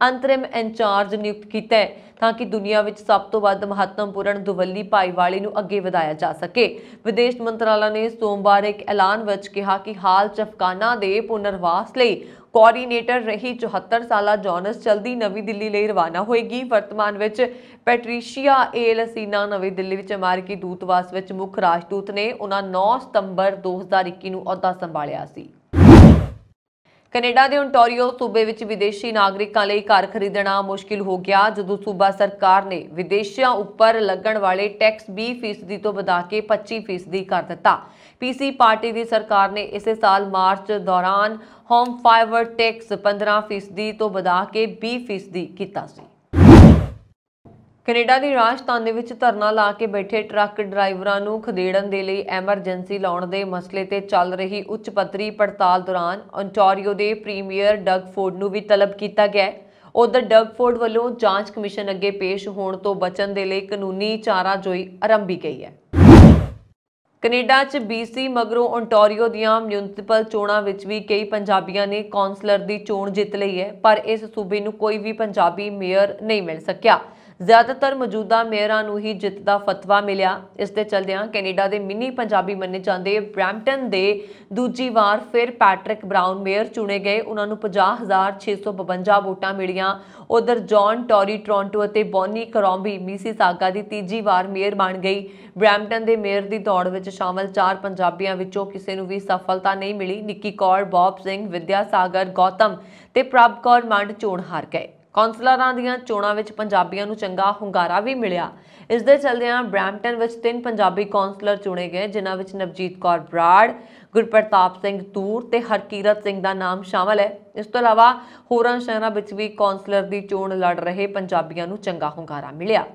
ਅੰਤਰਿਮ ਇੰਚਾਰਜ ਨਿਯੁਕਤ ਕੀਤਾ ਹੈ ਤਾਂ ਕਿ ਦੁਨੀਆ ਵਿੱਚ ਸਭ ਤੋਂ ਵੱਧ ਮਹੱਤਵਪੂਰਨ ਦੁਵੱਲੀ ਭਾਈਵਾਲੀ ਨੂੰ ਅੱਗੇ ਵਧਾਇਆ ਜਾ ਸਕੇ ਵਿਦੇਸ਼ ਮੰਤਰਾਲਾ ਨੇ ਸੋਮਵਾਰ ਇੱਕ ਐਲਾਨ ਵਿੱਚ ਕਿਹਾ ਕਿ ਹਾਲ ਚ ਅਫਗਾਨਾ ਦੇ ਪੁਨਰਵਾਸ ਲਈ ਕੋਆਰਡੀਨੇਟਰ ਰਹੀ 74 ਸਾਲਾ ਜੌਨਸ ਚਲਦੀ ਨਵੀਂ ਦਿੱਲੀ ਲਈ ਰਵਾਨਾ ਹੋਏਗੀ ਵਰਤਮਾਨ ਵਿੱਚ ਪੈਟ੍ਰੀਸ਼ੀਆ ਏਲਸੀਨਾ ਨਵੀਂ ਦਿੱਲੀ ਵਿੱਚ ਅਮਰੀਕੀ ਦੂਤਵਾਸ ਵਿੱਚ ਮੁੱਖ ਰਾਜਦੂਤ ਨੇ ਉਹਨਾਂ 9 ਸਤੰਬਰ 2021 ਨੂੰ ਅਹੁਦਾ ਸੰਭਾਲਿਆ ਸੀ ਕੈਨੇਡਾ ਦੇ ਓਨਟਾਰੀਓ ਸੂਬੇ ਵਿੱਚ ਵਿਦੇਸ਼ੀ ਨਾਗਰਿਕਾਂ ਲਈ ਘਰ ਖਰੀਦਣਾ ਮੁਸ਼ਕਿਲ ਹੋ ਗਿਆ ਜਦੋਂ ਸੂਬਾ ਸਰਕਾਰ ਨੇ ਵਿਦੇਸ਼ੀਆਂ ਉੱਪਰ ਲੱਗਣ ਵਾਲੇ ਟੈਕਸ 20% ਤੋਂ ਵਧਾ ਕੇ 25% ਕਰ ਦਿੱਤਾ ਪੀਸੀ ਪਾਰਟੀ ਦੀ ਸਰਕਾਰ ਨੇ ਇਸੇ ਸਾਲ ਮਾਰਚ ਦੌਰਾਨ ਹੋਮ ਫਾਈਬਰ ਟੈਕਸ 15% ਤੋਂ ਵਧਾ ਕੇ 20% ਕੀਤਾ ਸੀ ਕੈਨੇਡਾ ਦੀ ਰਾਜਧਾਨੀ ਦੇ ਵਿੱਚ ਧਰਨਾ ਲਾ ਕੇ ਬੈਠੇ ਟਰੱਕ ਡਰਾਈਵਰਾਂ ਨੂੰ ਖਦੇੜਨ ਦੇ ਲਈ ਐਮਰਜੈਂਸੀ ਲਾਉਣ ਦੇ ਮਸਲੇ ਤੇ ਚੱਲ ਰਹੀ ਉੱਚ ਪੱਧਰੀ ਪੜਤਾਲ ਦੌਰਾਨ ਅੰਟਾਰੀਓ ਦੇ ਪ੍ਰੀਮੀਅਰ ਡਗ ਫੋਰਡ ਨੂੰ ਵੀ ਤਲਬ ਕੀਤਾ ਗਿਆ ਉਧਰ ਡਗ ਫੋਰਡ ਵੱਲੋਂ ਜਾਂਚ ਕਮਿਸ਼ਨ ਅੱਗੇ ਪੇਸ਼ ਹੋਣ ਤੋਂ ਬਚਣ ਦੇ ਲਈ ਕਾਨੂੰਨੀ ਚਾਰਾਜੋਈ ਆਰੰਭੀ ਗਈ ਹੈ ਕੈਨੇਡਾ 'ਚ BC ਮਗਰੋਂ ਓਨਟਾਰੀਓ ਦੀਆਂ ਮਿਊਨਿਸਪਲ ਚੋਣਾਂ ਵਿੱਚ ਵੀ ਕਈ ਪੰਜਾਬੀਆਂ ਨੇ ਕੌਂਸਲਰ ਦੀ ਚੋਣ ਜਿੱਤ ਲਈ ਹੈ ਪਰ ਇਸ ਸੂਬੇ ਨੂੰ ਕੋਈ ਵੀ ਪੰਜਾਬੀ ਮੇਅਰ ਨਹੀਂ ਮਿਲ ਸਕਿਆ ਜ਼ਿਆਦਾਤਰ ਮੌਜੂਦਾ ਮੇਅਰਾਂ ਨੂੰ ਹੀ ਜਿੱਤ ਦਾ ਫਤਵਾ ਮਿਲਿਆ ਇਸ ਦੇ ਚਲਦਿਆਂ ਕੈਨੇਡਾ ਦੇ ਮਿੰਨੀ ਪੰਜਾਬੀ ਮੰਨੇ ਜਾਂਦੇ ਬ੍ਰੈਂਪਟਨ ਦੇ ਦੂਜੀ ਵਾਰ ਫਿਰ ਪੈਟ੍ਰਿਕ ਬ੍ਰਾਊਨ ਮੇਅਰ ਚੁਣੇ ਗਏ ਉਹਨਾਂ ਨੂੰ 50652 ਵੋਟਾਂ ਮਿਲੀਆਂ ਉਧਰ ਜੌਨ ਟੌਰੀ ਟੋਰਾਂਟੋ ਅਤੇ ਬੌਨੀ ਕਰੋਂਬੀ ਮਿਸੀਸਾਗਾ ਦੀ ਤੀਜੀ ਵਾਰ ਮੇਅਰ ਬਣ ਗਈ ਬ੍ਰੈਂਪਟਨ ਦੇ ਮੇਅਰ ਦੀ ਦੌੜ ਵਿੱਚ ਸ਼ਾਮਲ ਚਾਰ ਪੰਜਾਬੀਆਂ ਵਿੱਚੋਂ ਕਿਸੇ ਨੂੰ ਵੀ ਸਫਲਤਾ ਨਹੀਂ ਮਿਲੀ ਨਿੱਕੀ ਕੌਰ ਬੌਬ ਸਿੰਘ ਵਿਦਿਆ ਸਾਗਰ ਗੌਤਮ ਤੇ ਪ੍ਰਭ ਕੌਰ ਮੰਡ ਚੋਣ ਹਾਰ ਗਏ ਕੌਂਸਲਰਾਂ ਦੀਆਂ ਚੋਣਾਂ ਵਿੱਚ ਪੰਜਾਬੀਆਂ ਨੂੰ ਚੰਗਾ ਹੁੰਗਾਰਾ ਵੀ ਮਿਲਿਆ ਇਸ ਦੇ ਚੱਲਦਿਆਂ ਬ੍ਰੈਂਪਟਨ ਵਿੱਚ ਤਿੰਨ ਪੰਜਾਬੀ ਕੌਂਸਲਰ ਚੁਣੇ ਗਏ ਜਿਨ੍ਹਾਂ ਵਿੱਚ ਨਵਜੀਤ ਕੌਰ ਬਰਾੜ ਗੁਰਪ੍ਰਤਾਪ ਸਿੰਘ ਤੂਰ ਤੇ ਹਰਕੀਰਤ ਸਿੰਘ ਦਾ ਨਾਮ ਸ਼ਾਮਲ ਹੈ ਇਸ ਤੋਂ ਇਲਾਵਾ ਹੋਰਾਂ ਸ਼ਹਿਰਾਂ ਵਿੱਚ ਵੀ ਕੌਂਸਲਰ ਦੀ ਚੋਣ ਲੜ ਰਹੇ ਪੰਜਾਬੀਆਂ ਨੂੰ ਚੰਗਾ ਹੁੰਗਾਰਾ ਮਿਲਿਆ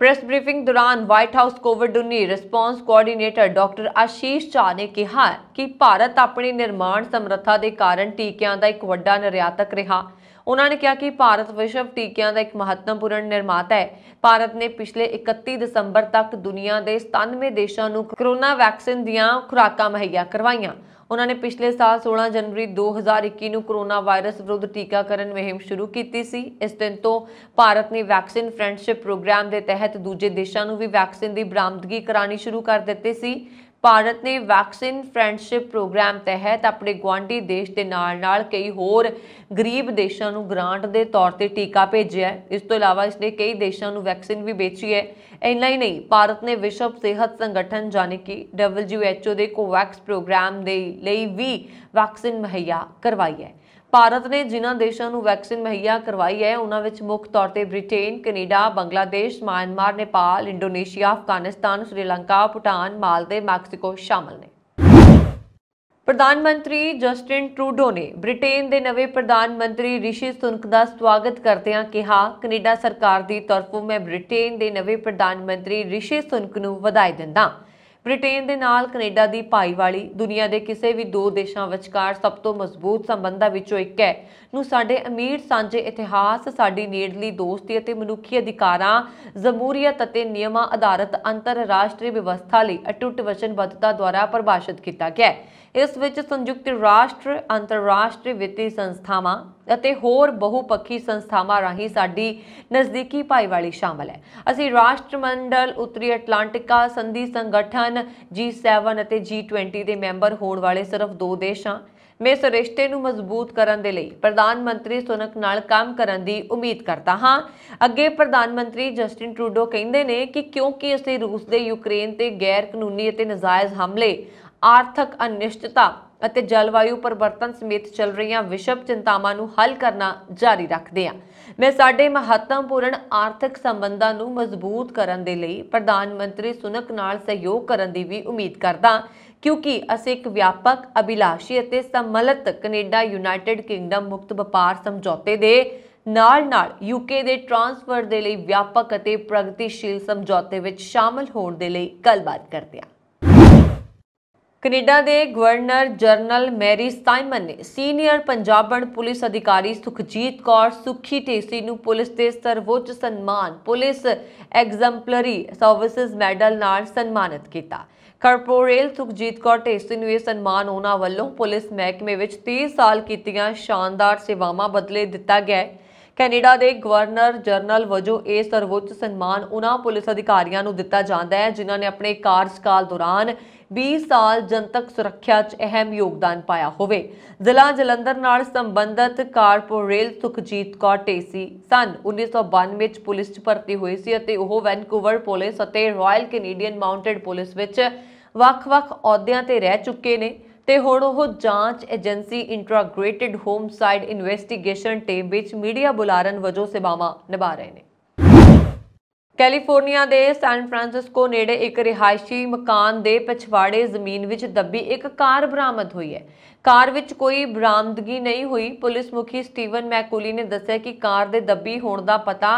ਪ੍ਰੈਸ ਬਰੀਫਿੰਗ ਦੌਰਾਨ ਵਾਈਟ ਹਾਊਸ ਕੋਵਿਡ-19 response coordinator doctor Ashish Jha ਨੇ ਕਿਹਾ ਕਿ ਭਾਰਤ ਆਪਣੀ ਨਿਰਮਾਣ ਸਮਰੱਥਾ ਦੇ ਕਾਰਨ ਟੀਕਿਆਂ ਦਾ ਇੱਕ ਵੱਡਾ ਨਿਰਯਾਤਕ ਰਿਹਾ ਉਹਨਾਂ ਨੇ ਕਿਹਾ ਕਿ ਭਾਰਤ ਵਿਸ਼ਵ ਟੀਕਿਆਂ ਦਾ ਇੱਕ ਮਹੱਤਵਪੂਰਨ ਨਿਰਮਾਤਾ ਹੈ ਭਾਰਤ ਨੇ ਪਿਛਲੇ 31 ਦਸੰਬਰ ਤੱਕ ਦੁਨੀਆ ਦੇ 97 ਦੇਸ਼ਾਂ ਨੂੰ ਕੋਰੋਨਾ ਵੈਕਸੀਨ ਦੀਆਂ ਖੁਰਾਕਾਂ ਮਹੱਈਆ ਕਰਵਾਈਆਂ ਉਹਨਾਂ ਨੇ ਪਿਛਲੇ ਸਾਲ 16 ਜਨਵਰੀ 2021 ਨੂੰ ਕੋਰੋਨਾ ਵਾਇਰਸ ਵਿਰੁੱਧ ਟੀਕਾਕਰਨ ਮੁਹਿੰਮ ਸ਼ੁਰੂ ਕੀਤੀ ਸੀ ਇਸ ਦਿਨ ਤੋਂ ਭਾਰਤ ਨੇ ਵੈਕਸੀਨ ਫਰੈਂਡਸ਼ਿਪ ਪ੍ਰੋਗਰਾਮ ਦੇ ਤਹਿਤ ਦੂਜੇ ਦੇਸ਼ਾਂ ਨੂੰ ਵੀ ਵੈਕਸੀਨ ਦੀ ਬਰਾਮਦਗੀ ਕਰਾਣੀ ਸ਼ੁਰੂ ਕਰ ਦਿੱਤੀ ਸੀ ਭਾਰਤ ਨੇ ਵੈਕਸੀਨ ਫਰੈਂਡਸ਼ਿਪ ਪ੍ਰੋਗਰਾਮ ਤਹਿਤ ਆਪਣੇ ਗਵਾਂਢੀ ਦੇਸ਼ ਦੇ ਨਾਲ-ਨਾਲ ਕਈ ਹੋਰ ਗਰੀਬ ਦੇਸ਼ਾਂ ਨੂੰ ਗ੍ਰਾਂਟ ਦੇ ਤੌਰ ਤੇ ਟੀਕਾ ਭੇਜਿਆ ਇਸ ਤੋਂ ਇਲਾਵਾ ਇਸ ਨੇ ਕਈ ਦੇਸ਼ਾਂ ਨੂੰ ਵੈਕਸੀਨ ਵੀ ਵੇਚੀ ਹੈ ਇੰਨਾ ਹੀ ਨਹੀਂ ਭਾਰਤ ਨੇ ਵਿਸ਼ਵ ਸਿਹਤ ਸੰਗਠਨ ਜਾਨੀ ਕਿ WHO ਦੇ ਕੋਵੈਕਸ ਪ੍ਰੋਗਰਾਮ ਦੇ ਲਈ ਵੀ ਵੈਕਸੀਨ ਮੁਹੱਈਆ ਕਰਵਾਈ ਹੈ ਭਾਰਤ ਨੇ ਜਿਨ੍ਹਾਂ ਦੇਸ਼ਾਂ ਨੂੰ ਵੈਕਸੀਨ ਮਹਈਆ ਕਰਵਾਈ ਹੈ ਉਹਨਾਂ ਵਿੱਚ ਮੁੱਖ ਤੌਰ ਤੇ Britain Canada Bangladesh Myanmar, Nepal Indonesia Afghanistan Sri Lanka Bhutan Maldives Mexico ਸ਼ਾਮਲ ਨੇ ਪ੍ਰਧਾਨ ਮੰਤਰੀ ਜਸਟਿਨ ਟਰੂਡੋ ਨੇ ਬ੍ਰਿਟੇਨ ਦੇ ਨਵੇਂ ਪ੍ਰਧਾਨ ਮੰਤਰੀ ਰਿਸ਼ੀ ਸੁਨਕ ਦਾ ਸਵਾਗਤ ਕਰਦਿਆਂ ਕਿਹਾ ਕੈਨੇਡਾ ਸਰਕਾਰ ਦੀ ਤਰਫੋਂ ਮੈਂ ਬ੍ਰਿਟੇਨ ਦੇ ਨਵੇਂ ਪ੍ਰਧਾਨ ਮੰਤਰੀ ਰਿਸ਼ੀ ਸੁਨਕ ਨੂੰ ਵਧਾਈ ਦਿੰਦਾ ਬ੍ਰਿਟੇਨ ਦੇ ਨਾਲ ਕੈਨੇਡਾ ਦੀ ਭਾਈਵਾਲੀ ਦੁਨੀਆ ਦੇ ਕਿਸੇ ਵੀ ਦੋ ਦੇਸ਼ਾਂ ਵਿਚਕਾਰ ਸਭ ਤੋਂ ਮਜ਼ਬੂਤ ਸੰਬੰਧਾਂ ਵਿੱਚੋਂ ਇੱਕ ਹੈ ਨੂੰ ਸਾਡੇ ਅਮੀਰ ਸਾਂਝੇ ਇਤਿਹਾਸ ਸਾਡੀ ਨੇੜਲੀ ਦੋਸਤੀ ਅਤੇ ਮਨੁੱਖੀ ਅਧਿਕਾਰਾਂ ਜ਼ਮੂਰੀਅਤ ਅਤੇ ਨਿਯਮਾਂ ਆਧਾਰਿਤ ਅੰਤਰਰਾਸ਼ਟਰੀ ਵਿਵਸਥਾ ਲਈ ਅਟੁੱਟ ਵਚਨਬੱਧਤਾ ਦੁਆਰਾ ਪਰਿਭਾਸ਼ਿਤ ਕੀਤਾ ਗਿਆ ਹੈ ਇਸ ਵਿੱਚ ਸੰਯੁਕਤ ਰਾਸ਼ਟਰ ਅੰਤਰਰਾਸ਼ਟਰੀ ਵਿੱਤੀ ਸੰਸਥਾਵਾਂ ਅਤੇ ਹੋਰ ਬਹੁਪੱਖੀ ਸੰਸਥਾਵਾਂ ਰਾਹੀਂ ਸਾਡੀ ਨਜ਼ਦੀਕੀ ਭਾਈਵਾਲੀ ਸ਼ਾਮਲ ਹੈ ਅਸੀਂ ਰਾਸ਼ਟਰਮੰਡਲ ਉੱਤਰੀ ਅਟਲਾਂਟਿਕਾ ਸੰਧੀ ਸੰਗਠਨ G7 ਅਤੇ G20 ਦੇ ਮੈਂਬਰ ਹੋਣ ਵਾਲੇ ਸਿਰਫ ਦੋ ਦੇਸ਼ਾਂ ਮੈਂ ਇਸ ਰਿਸ਼ਤੇ ਨੂੰ ਮਜ਼ਬੂਤ ਕਰਨ ਦੇ ਲਈ ਪ੍ਰਧਾਨ ਮੰਤਰੀ ਸੁਨਕ ਨਾਲ ਕੰਮ ਕਰਨ ਦੀ ਉਮੀਦ ਕਰਦਾ ਹਾਂ ਅੱਗੇ ਪ੍ਰਧਾਨ ਮੰਤਰੀ ਜਸਟਿਨ ਟਰੂਡੋ ਕਹਿੰਦੇ ਨੇ ਕਿ ਕਿਉਂਕਿ ਅਸੀਂ ਰੂਸ ਦੇ ਯੂਕਰੇਨ ਤੇ ਗੈਰ ਕਾਨੂੰਨੀ ਅਤੇ ਨਜਾਇਜ਼ ਹਮਲੇ ਆਰਥਿਕ ਅਨਿਸ਼ਚਿਤਤਾ ਅਤੇ ਜਲਵਾਯੂ ਪਰਿਵਰਤਨ ਸਮੇਤ ਚੱਲ ਰਹੀਆਂ ਵਿਸ਼ਵ ਚਿੰਤਾਵਾਂ ਨੂੰ ਹੱਲ ਕਰਨਾ ਜਾਰੀ ਰੱਖਦੇ ਹਾਂ ਮੈਂ ਸਾਡੇ ਮਹੱਤਵਪੂਰਨ ਆਰਥਿਕ ਸੰਬੰਧਾਂ ਨੂੰ ਮਜ਼ਬੂਤ ਕਰਨ ਦੇ ਲਈ ਪ੍ਰਧਾਨ ਮੰਤਰੀ ਸੁਨਕ ਨਾਲ ਸਹਿਯੋਗ ਕਰਨ ਦੀ ਵੀ ਉਮੀਦ ਕਰਦਾ ਕਿਉਂਕਿ ਅਸੀਂ ਇੱਕ ਵਿਆਪਕ ਅਭਿਲਾਸ਼ੀ ਅਤੇ ਸਮਲਤ ਕੈਨੇਡਾ ਯੂਨਾਈਟਿਡ ਕਿੰਗਡਮ ਮੁਕਤ ਵਪਾਰ ਸਮਝੌਤੇ ਦੇ ਨਾਲ ਨਾਲ ਯੂਕੇ ਦੇ ਟ੍ਰਾਂਸਫਰ ਦੇ ਲਈ ਵਿਆਪਕ ਅਤੇ ਪ੍ਰਗਤੀਸ਼ੀਲ ਸਮਝੌਤੇ ਵਿੱਚ ਸ਼ਾਮਲ ਹੋਣ ਦੇ ਲਈ ਗੱਲਬਾਤ ਕਰਦੇ ਹਾਂ ਕੈਨੇਡਾ ਦੇ ਗਵਰਨਰ ਜਰਨਲ ਮੈਰੀ ਸਟਾਈਮਨ ਨੇ ਸੀਨੀਅਰ ਪੰਜਾਬਣ ਪੁਲਿਸ ਅਧਿਕਾਰੀ ਸੁਖਜੀਤ ਕੌਰ ਸੁਖੀ ਟੇਸੀ ਨੂੰ ਪੁਲਿਸ ਦੇ ਸਰਵੋੱਚ ਸਨਮਾਨ ਪੁਲਿਸ ਐਗਜ਼ੈਂਪਲਰੀ ਸਰਵਿਸਿਜ਼ ਮੈਡਲ ਨਾਲ ਸਨਮਾਨਿਤ ਕੀਤਾ ਕਾਰਪੋਰੇਲ ਸੁਖਜੀਤ ਕੌਰ ਟੇਸੀ ਨੂੰ ਇਹ ਸਨਮਾਨ ਉਹਨਾਂ ਵੱਲੋਂ ਪੁਲਿਸ ਮਹਿਕਮੇ ਵਿੱਚ 30 ਸਾਲ ਕੀਤੀਆਂ ਸ਼ਾਨਦਾਰ ਸੇਵਾਵਾਂ ਬਦਲੇ ਦਿੱਤਾ ਗਿਆ ਕੈਨੇਡਾ ਦੇ ਗਵਰਨਰ ਜਰਨਲ ਵਜੋਂ ਇਹ ਸਰਵੋੱਚ ਸਨਮਾਨ ਉਹਨਾਂ ਪੁਲਿਸ ਅਧਿਕਾਰੀਆਂ ਨੂੰ ਦਿੱਤਾ ਜਾਂਦਾ ਹੈ ਜਿਨ੍ਹਾਂ ਨੇ ਆਪਣੇ ਕਾਰਜਕਾਲ ਦੌਰਾਨ 20 ਸਾਲ ਜਨਤਕ ਸੁਰੱਖਿਆ 'ਚ ਅਹਿਮ ਯੋਗਦਾਨ ਪਾਇਆ ਹੋਵੇ ਜ਼ਿਲ੍ਹਾ ਜਲੰਧਰ ਨਾਲ ਸੰਬੰਧਤ ਕਾਰਪੋਰੇਲ ਸੁਖਜੀਤ ਕੌਰ ਟੇਸੀ ਸਨ 1992 'ਚ ਪੁਲਿਸ 'ਚ ਭਰਤੀ ਹੋਈ ਸੀ ਅਤੇ ਉਹ ਵੈਨਕੂਵਰ ਪੁਲਿਸ ਅਤੇ ਰਾਇਲ ਕੈਨੇਡੀਅਨ ਮਾਊਂਟਡ ਪੁਲਿਸ ਵਿੱਚ ਵੱਖ-ਵੱਖ ਅਹੁਦਿਆਂ ਤੇ ਰਹਿ ਚੁੱਕੇ ਨੇ ਤੇ ਹੁਣ ਉਹ ਜਾਂਚ agency integrated homicide investigation team ਵਿੱਚ ਮੀਡੀਆ ਬੁਲਾਰਨ ਵਜੋਂ ਸੇਵਾਵਾਂ ਨਿਭਾ ਰਹੇ ਨੇ ਕੈਲੀਫੋਰਨੀਆ ਦੇ ਸੈਨ ਫ੍ਰਾਂਸਿਸਕੋ ਨੇੜੇ ਇੱਕ ਰਿਹਾਇਸ਼ੀ ਮਕਾਨ ਦੇ ਪਛਵਾੜੇ ਜ਼ਮੀਨ ਵਿੱਚ ਦੱਬੀ ਇੱਕ ਕਾਰ ਬਰਾਮਦ ਹੋਈ ਹੈ ਕਾਰ ਵਿੱਚ ਕੋਈ ਬਰਾਮਦਗੀ ਨਹੀਂ ਹੋਈ ਪੁਲਿਸ ਮੁਖੀ ਸਟੀਵਨ ਮੈਕੂਲੀ ਨੇ ਦੱਸਿਆ ਕਿ ਕਾਰ ਦੇ ਦੱਬੀ ਹੋਣ ਦਾ ਪਤਾ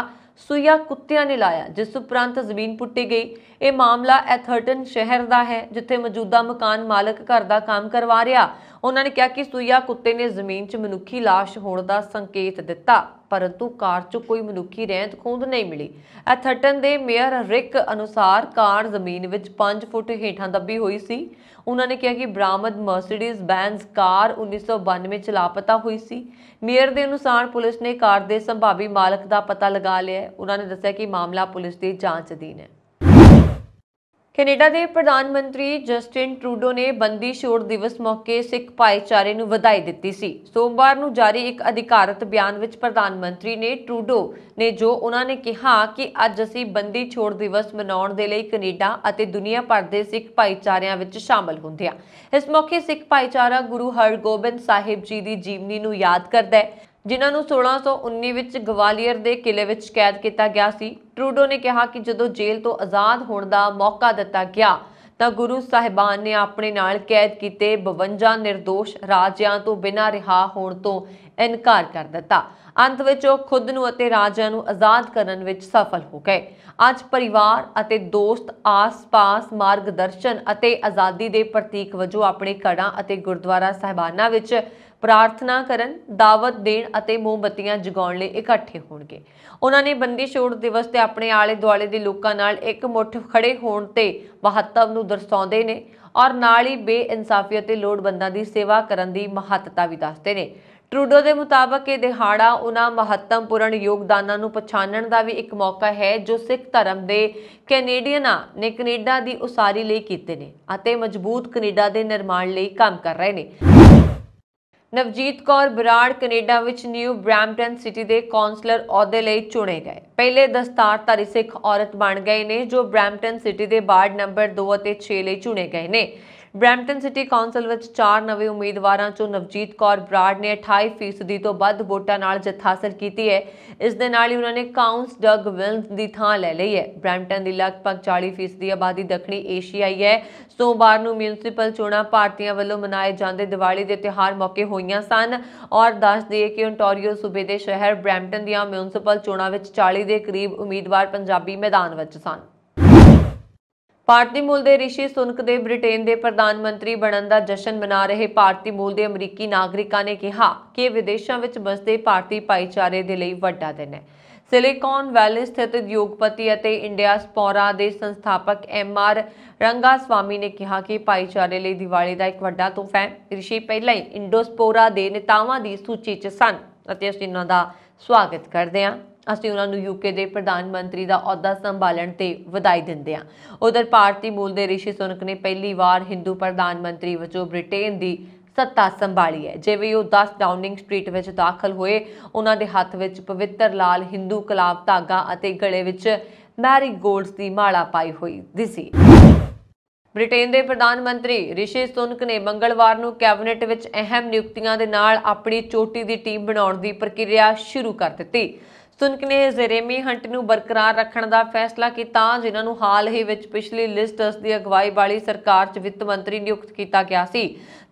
ਸੁਈਆ ਕੁੱਤਿਆਂ ਨੇ ਲਾਇਆ ਜਿਸ ਉਪਰੰਤ ਜ਼ਮੀਨ ਪੁੱਟੀ ਗਈ ਇਹ ਮਾਮਲਾ ਐਥਰਟਨ ਸ਼ਹਿਰ ਦਾ ਹੈ ਜਿੱਥੇ ਮੌਜੂਦਾ ਮਕਾਨ ਮਾਲਕ ਘਰ ਦਾ ਕੰਮ ਕਰਵਾ ਰਿਹਾ ਉਹਨਾਂ ਨੇ ਕਿਹਾ ਕਿ ਸੂਈਆ ਕੁੱਤੇ ਨੇ ਜ਼ਮੀਨ 'ਚ ਮਨੁੱਖੀ লাশ ਹੋਣ ਦਾ ਸੰਕੇਤ ਦਿੱਤਾ ਪਰੰਤੂ ਕਾਰ 'ਚ ਕੋਈ ਮਨੁੱਖੀ ਰਹਿੰਦ ਖੂੰਦ ਨਹੀਂ ਮਿਲੀ ਐਥਰਟਨ ਦੇ ਮੇਅਰ ਰਿਕ ਅਨੁਸਾਰ ਕਾਰ ਜ਼ਮੀਨ ਵਿੱਚ 5 ਫੁੱਟ ਹੇਠਾਂ ਦੱਬੀ ਹੋਈ ਸੀ ਉਹਨਾਂ ਨੇ ਕਿਹਾ ਕਿ ਬ੍ਰਾਮਦ ਮਰਸੀਡੀਜ਼ ਬੈਂਜ਼ ਕਾਰ 1992 ਚ ਲਾਪਤਾ ਹੋਈ ਸੀ ਮੇਅਰ ਦੇ ਅਨੁਸਾਰ ਪੁਲਿਸ ਨੇ ਕਾਰ ਦੇ ਸੰਭਾਵੀ ਮਾਲਕ ਦਾ ਪਤਾ ਲਗਾ ਲਿਆ ਉਹਨਾਂ ਨੇ ਦੱਸਿਆ ਕਿ ਮਾਮਲਾ ਪੁਲਿਸ ਦੀ ਜਾਂਚ ਅਧੀਨ ਹੈ ਕੈਨੇਡਾ ਦੇ ਪ੍ਰਧਾਨ ਮੰਤਰੀ ਜਸਟਿਨ ਟਰੂਡੋ ਨੇ ਬੰਦੀ ਛੋੜ ਦਿਵਸ ਮੌਕੇ ਸਿੱਖ ਭਾਈਚਾਰੇ ਨੂੰ ਵਧਾਈ ਦਿੱਤੀ ਸੀ ਸੋਮਵਾਰ ਨੂੰ ਜਾਰੀ ਇੱਕ ਅਧਿਕਾਰਤ ਬਿਆਨ ਵਿੱਚ ਪ੍ਰਧਾਨ ਮੰਤਰੀ ਨੇ ਟਰੂਡੋ ਨੇ ਜੋ ਉਹਨਾਂ ਨੇ ਕਿਹਾ ਕਿ ਅੱਜ ਅਸੀਂ ਬੰਦੀ ਛੋੜ ਦਿਵਸ ਮਨਾਉਣ ਦੇ ਲਈ ਕੈਨੇਡਾ ਅਤੇ ਦੁਨੀਆ ਭਰ ਦੇ ਸਿੱਖ ਭਾਈਚਾਰਿਆਂ ਵਿੱਚ ਸ਼ਾਮਲ ਹੁੰਦੇ ਆ ਇਸ ਮੌਕੇ ਸਿੱਖ ਭਾਈਚਾਰਾ ਗੁਰੂ ਹਰਗੋਬਿੰਦ ਸਾਹਿਬ ਜੀ ਦੀ ਜੀਵਨੀ ਨੂੰ ਯਾਦ ਕਰਦਾ ਹੈ ਜਿਨ੍ਹਾਂ ਨੂੰ 1619 ਵਿੱਚ ਗਵਾਲੀਅਰ ਦੇ ਕਿਲੇ ਵਿੱਚ ਕੈਦ ਕੀਤਾ ਗਿਆ ਸੀ ਟਰੂਡੋ ਨੇ ਕਿਹਾ ਕਿ ਜਦੋਂ ਜੇਲ੍ਹ ਤੋਂ ਆਜ਼ਾਦ ਹੋਣ ਦਾ ਮੌਕਾ ਦਿੱਤਾ ਗਿਆ ਤਾਂ ਗੁਰੂ ਸਾਹਿਬਾਨ ਨੇ ਆਪਣੇ ਨਾਲ ਕੈਦ ਕੀਤੇ 52 નિર્ਦੋਸ਼ ਰਾਜਿਆਂ ਤੋਂ ਬਿਨਾਂ ਰਿਹਾ ਹੋਣ ਤੋਂ ਇਨਕਾਰ ਕਰ ਦਿੱਤਾ ਅੰਤ ਵਿੱਚ ਉਹ ਖੁਦ ਨੂੰ ਅਤੇ ਰਾਜਿਆਂ ਨੂੰ ਆਜ਼ਾਦ ਕਰਨ ਵਿੱਚ ਸਫਲ ਹੋ ਗਏ ਅੱਜ ਪਰਿਵਾਰ ਅਤੇ ਦੋਸਤ ਆਸ-ਪਾਸ ਮਾਰਗਦਰਸ਼ਨ ਅਤੇ ਆਜ਼ਾਦੀ ਦੇ ਪ੍ਰਤੀਕ ਵਜੋਂ ਆਪਣੇ ਘਰਾਂ ਅਤੇ ਗੁਰਦੁਆਰਾ ਸਹਿਬਾਨਾਂ ਵਿੱਚ ਪ੍ਰਾਰਥਨਾ ਕਰਨ ਦਾਵਤ ਦੇਣ ਅਤੇ ਮੋਮਬਤੀਆਂ ਜਗਾਉਣ ਲਈ ਇਕੱਠੇ ਹੋਣਗੇ ਉਹਨਾਂ ਨੇ ਬੰਦੀ ਛੋੜ ਦਿਵਸ ਤੇ ਆਪਣੇ ਆਲੇ ਦੁਆਲੇ ਦੇ ਲੋਕਾਂ ਨਾਲ ਇੱਕ ਮੁੱਠ ਖੜੇ ਹੋਣ ਤੇ ਮਹੱਤਵ ਨੂੰ ਦਰਸਾਉਂਦੇ ਨੇ ਔਰ ਨਾਲ ਹੀ ਬੇਇਨਸਾਫੀ ਅਤੇ ਲੋੜਵੰਦਾਂ ਦੀ ਸੇਵਾ ਕਰਨ ਦੀ ਮਹੱਤਤਾ ਵੀ ਦੱਸਦੇ ਨੇ ਟਰੂਡੋ ਦੇ ਮੁਤਾਬਕ ਇਹ ਦਿਹਾੜਾ ਉਹਨਾਂ ਮਹੱਤਵਪੂਰਨ ਯੋਗਦਾਨਾਂ ਨੂੰ ਪਛਾਣਨ ਦਾ ਵੀ ਇੱਕ ਮੌਕਾ ਹੈ ਜੋ ਸਿੱਖ ਧਰਮ ਦੇ ਕੈਨੇਡੀਅਨਾਂ ਨੇ ਕੈਨੇਡਾ ਦੀ ਉਸਾਰੀ ਲਈ ਕੀਤੇ ਨੇ ਅਤੇ ਮਜ਼ਬੂਤ ਕੈਨੇਡਾ ਦੇ ਨਿਰਮਾਣ ਲਈ ਕੰਮ ਕਰ ਰਹੇ ਨੇ ਨਵਜੀਤ ਕੌਰ ਬਰਾੜ ਕੈਨੇਡਾ ਵਿੱਚ ਨਿਊ ਬ੍ਰੈਂਪਟਨ ਸਿਟੀ ਦੇ ਕਾਉਂਸਲਰ ਅਹੁਦੇ ਲਈ ਚੁਣੇ ਗਏ ਪਹਿਲੇ ਦਸਤਾਰਧਾਰੀ ਸਿੱਖ ਔਰਤ ਬਣ ਗਏ ਨੇ ਜੋ ਬ੍ਰੈਂਪਟਨ ਸਿਟੀ ਦੇ ਵਾਰਡ ਨੰਬਰ 2 ਅਤੇ 6 ਲਈ ਚੁਣੇ ਗਏ ਨੇ ਬ੍ਰੈਂਪਟਨ ਸਿਟੀ ਕਾਉਂਸਲ ਵਿੱਚ ਚਾਰ ਨਵੇਂ ਉਮੀਦਵਾਰਾਂ ਚੋਂ ਨਵਜੀਤ ਕੌਰ ਬਰਾੜ ਨੇ 28% ਤੋਂ ਵੱਧ ਵੋਟਾਂ ਨਾਲ ਜਿੱਤ ਹਾਸਲ ਕੀਤੀ ਹੈ ਇਸ ਦੇ ਨਾਲ ਹੀ ਉਹਨਾਂ ਨੇ ਕਾਉਂਸ ਡਗ ਵਿਲਸ ਦੀ ਥਾਂ ਲੈ ਲਈ ਹੈ ਬ੍ਰੈਂਪਟਨ ਦੀ ਲਗਭਗ 40% ਦੀ ਆਬਾਦੀ ਦੱਖਣੀ ਏਸ਼ੀਆਈ ਹੈ ਸੋਮਵਾਰ ਨੂੰ ਮਿਊਨਿਸਪਲ ਚੋਣਾਂ ਭਾਰਤੀਆਂ ਵੱਲੋਂ ਮਨਾਏ ਜਾਂਦੇ ਦੀਵਾਲੀ ਦੇ ਤਿਹਾਰ ਮੌਕੇ ਹੋਈਆਂ ਸਨ ਔਰ ਦੱਸ ਦਈਏ ਕਿ ਓਨਟਾਰੀਓ ਸੂਬੇ ਦੇ ਸ਼ਹਿਰ ਬ੍ਰੈਂਪਟਨ ਦੀਆਂ ਮਿਊਨਿਸਪਲ ਚੋਣਾਂ ਵਿੱਚ 40 ਦੇ ਕਰੀਬ ਉਮੀਦਵਾਰ ਪੰਜਾਬੀ ਮੈਦਾਨ ਵਿੱਚ ਸਨ ਭਾਰਤੀ ਮੂਲ ਦੇ ਰਿਸ਼ੀ ਸੁਨਕ ਦੇ ਬ੍ਰਿਟੇਨ ਦੇ ਪ੍ਰਧਾਨ ਮੰਤਰੀ ਬਣਨ ਦਾ ਜਸ਼ਨ ਮਨਾ ਰਹੇ ਭਾਰਤੀ ਮੂਲ ਦੇ ਅਮਰੀਕੀ ਨਾਗਰਿਕਾਂ ਨੇ ਕਿਹਾ ਕਿ ਵਿਦੇਸ਼ਾਂ ਵਿੱਚ ਬਸਦੇ ਭਾਰਤੀ ਭਾਈਚਾਰੇ ਦੇ ਲਈ ਵੱਡਾ ਦਿਨ ਹੈ ਸਿਲੀਕਨ ਵੈਲੀ ਸਥਿਤ ਉਦਯੋਗਪਤੀ ਅਤੇ ਇੰਡੀਆ ਸਪੋਰਾ ਦੇ ਸੰਸਥਾਪਕ ਐਮ ਆਰ ਰੰਗਾ ਸਵਾਮੀ ਨੇ ਕਿਹਾ ਕਿ ਭਾਈਚਾਰੇ ਲਈ ਦੀਵਾਲੀ ਦਾ ਇੱਕ ਵੱਡਾ ਤੋਹਫਾ ਹੈ ਰਿਸ਼ੀ ਪਹਿਲਾਂ ਹੀ ਇੰਡੋਸਪੋਰਾ ਦੇ ਨੇਤਾਵਾਂ ਦੀ ਸੂਚੀ 'ਚ ਸਨ ਅਤੇ ਅਸੀਂ ਉਹਨਾਂ ਦਾ ਸਵਾਗਤ ਕਰਦੇ ਹਾਂ ਅਸੀਂ ਉਹਨਾਂ ਨੂੰ ਯੂਕੇ ਦੇ ਪ੍ਰਧਾਨ ਮੰਤਰੀ ਦਾ ਅਹੁਦਾ ਸੰਭਾਲਣ ਤੇ ਵਧਾਈ ਦਿੰਦੇ ਹਾਂ ਉਧਰ ਭਾਰਤੀ ਮੂਲ ਦੇ ਰਿਸ਼ੀ ਸੁਨਕ ਨੇ ਪਹਿਲੀ ਵਾਰ ਹਿੰਦੂ ਪ੍ਰਧਾਨ ਮੰਤਰੀ ਵਜੋਂ ਬ੍ਰਿਟੇਨ ਦੀ ਸੱਤਾ ਸੰਭਾਲੀ ਹੈ ਜਿਵੇਂ ਉਹ 10 ਡਾਊਨਿੰਗ ਸਟਰੀਟ ਵਿੱਚ ਦਾਖਲ ਹੋਏ ਉਹਨਾਂ ਦੇ ਹੱਥ ਵਿੱਚ ਪਵਿੱਤਰ ਲਾਲ ਹਿੰਦੂ ਕਲਾਬ ਧਾਗਾ ਅਤੇ ਗਲੇ ਵਿੱਚ ਮੈਰੀ ਗੋਲਡਸ ਦੀ ਮਾਲਾ ਪਾਈ ਹੋਈ ਦਿਸੀ ਬ੍ਰਿਟੇਨ ਦੇ ਪ੍ਰਧਾਨ ਮੰਤਰੀ ਰਿਸ਼ੀ ਸੁਨਕ ਨੇ ਮੰਗਲਵਾਰ ਨੂੰ ਕੈਬਨਿਟ ਵਿੱਚ ਅਹਿਮ ਨਿਯੁਕਤੀਆਂ ਦੇ ਨਾਲ ਆਪਣੀ ਚੋਟੀ ਦੀ ਟੀਮ ਬਣਾਉਣ ਦੀ ਪ੍ਰਕਿਰਿਆ ਸ਼ੁਰੂ ਕਰ ਦਿੱਤੀ ਸੁਨਕ ਨੇ ਜ਼ੇਰੇਮੀ ਹੰਟ ਨੂੰ ਬਰਕਰਾਰ ਰੱਖਣ ਦਾ ਫੈਸਲਾ ਕੀਤਾ ਜਿਨ੍ਹਾਂ ਨੂੰ ਹਾਲ ਹੀ ਵਿੱਚ ਪਿਛਲੀ ਲਿਸਟਸ ਦੀ ਅਗਵਾਈ ਵਾਲੀ ਸਰਕਾਰ 'ਚ ਵਿੱਤ ਮੰਤਰੀ ਨਿਯੁਕਤ ਕੀਤਾ ਗਿਆ ਸੀ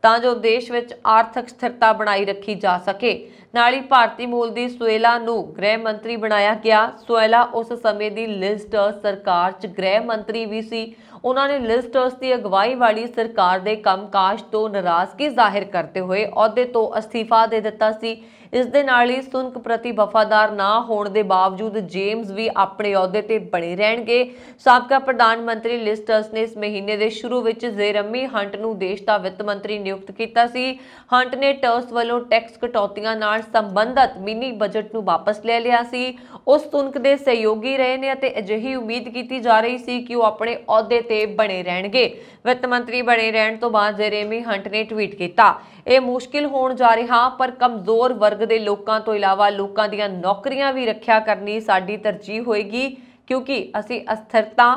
ਤਾਂ ਜੋ ਦੇਸ਼ ਵਿੱਚ ਆਰਥਿਕ ਸਥਿਰਤਾ ਬਣਾਈ ਰੱਖੀ ਜਾ ਸਕੇ ਨਾਲ ਹੀ ਭਾਰਤੀ ਮੂਲ ਦੀ ਸੁਏਲਾ ਨੂੰ ਗ੍ਰਹਿ ਮੰਤਰੀ ਬਣਾਇਆ ਗਿਆ ਸੁਏਲਾ ਉਸ ਸਮੇਂ ਦੀ ਲਿਸਟਸ ਸਰਕਾਰ 'ਚ ਗ੍ਰਹਿ ਮੰਤਰੀ ਵੀ ਸੀ ਉਹਨਾਂ ਨੇ ਲਿਸਟਸ ਦੀ ਅਗਵਾਈ ਵਾਲੀ ਸਰਕਾਰ ਦੇ ਕੰਮਕਾਜ ਤੋਂ ਨਾਰਾਜ਼ਗੀ ਜ਼ਾਹਿਰ ਕਰਦੇ ਹੋਏ ਅਹੁਦੇ ਤੋਂ ਅਸਤੀਫਾ ਦੇ ਦਿੱਤਾ ਸੀ ਇਸ ਦੇ ਨਾਲ ਹੀ ਸੁਨਕ ਪ੍ਰਤੀ ਵਫਾਦਾਰ ਨਾ ਹੋਣ ਦੇ ਬਾਵਜੂਦ ਜੇਮਸ ਵੀ ਆਪਣੇ ਅਹੁਦੇ ਤੇ ਬਣੇ ਰਹਿਣਗੇ ਸਾਬਕਾ ਪ੍ਰਧਾਨ ਮੰਤਰੀ ਲਿਸਟਰਸ ਨੇ ਇਸ ਮਹੀਨੇ ਦੇ ਸ਼ੁਰੂ ਵਿੱਚ ਜ਼ੇਰਮੀ ਹੰਟ ਨੂੰ ਦੇਸ਼ ਦਾ ਵਿੱਤ ਮੰਤਰੀ ਨਿਯੁਕਤ ਕੀਤਾ ਸੀ ਹੰਟ ਨੇ ਟਰਸ ਵੱਲੋਂ ਟੈਕਸ ਕਟੌਤੀਆਂ ਨਾਲ ਸੰਬੰਧਤ ਮਿਨੀ ਬਜਟ ਨੂੰ ਵਾਪਸ ਲੈ ਲਿਆ ਸੀ ਉਸ ਸੁਨਕ ਦੇ ਸਹਿਯੋਗੀ ਰਹੇ ਨੇ ਅਤੇ ਅਜਿਹੀ ਉਮੀਦ ਕੀਤੀ ਜਾ ਰਹੀ ਸੀ ਕਿ ਉਹ ਆਪਣੇ ਅਹੁਦੇ ਤੇ ਬਣੇ ਰਹਿਣਗੇ ਵਿੱਤ ਮੰਤਰੀ ਬਣੇ ਰਹਿਣ ਤੋਂ ਬਾਅਦ ਜ਼ੇਰੇਮੀ ਹੰਟ ਨੇ ਟਵੀਟ ਕੀਤਾ ਇਹ ਮੁਸ਼ਕਿਲ ਹੋਣ ਜਾ ਰਿਹਾ ਪਰ ਕਮਜ਼ੋਰ ਵਰਗ ਦੇ ਲੋਕਾਂ ਤੋਂ ਇਲਾਵਾ ਲੋਕਾਂ ਦੀਆਂ ਨੌਕਰੀਆਂ ਵੀ ਰੱਖਿਆ ਕਰਨੀ ਸਾਡੀ ਤਰਜੀਹ ਹੋਏਗੀ ਕਿਉਂਕਿ ਅਸੀਂ ਅਸਥਿਰਤਾ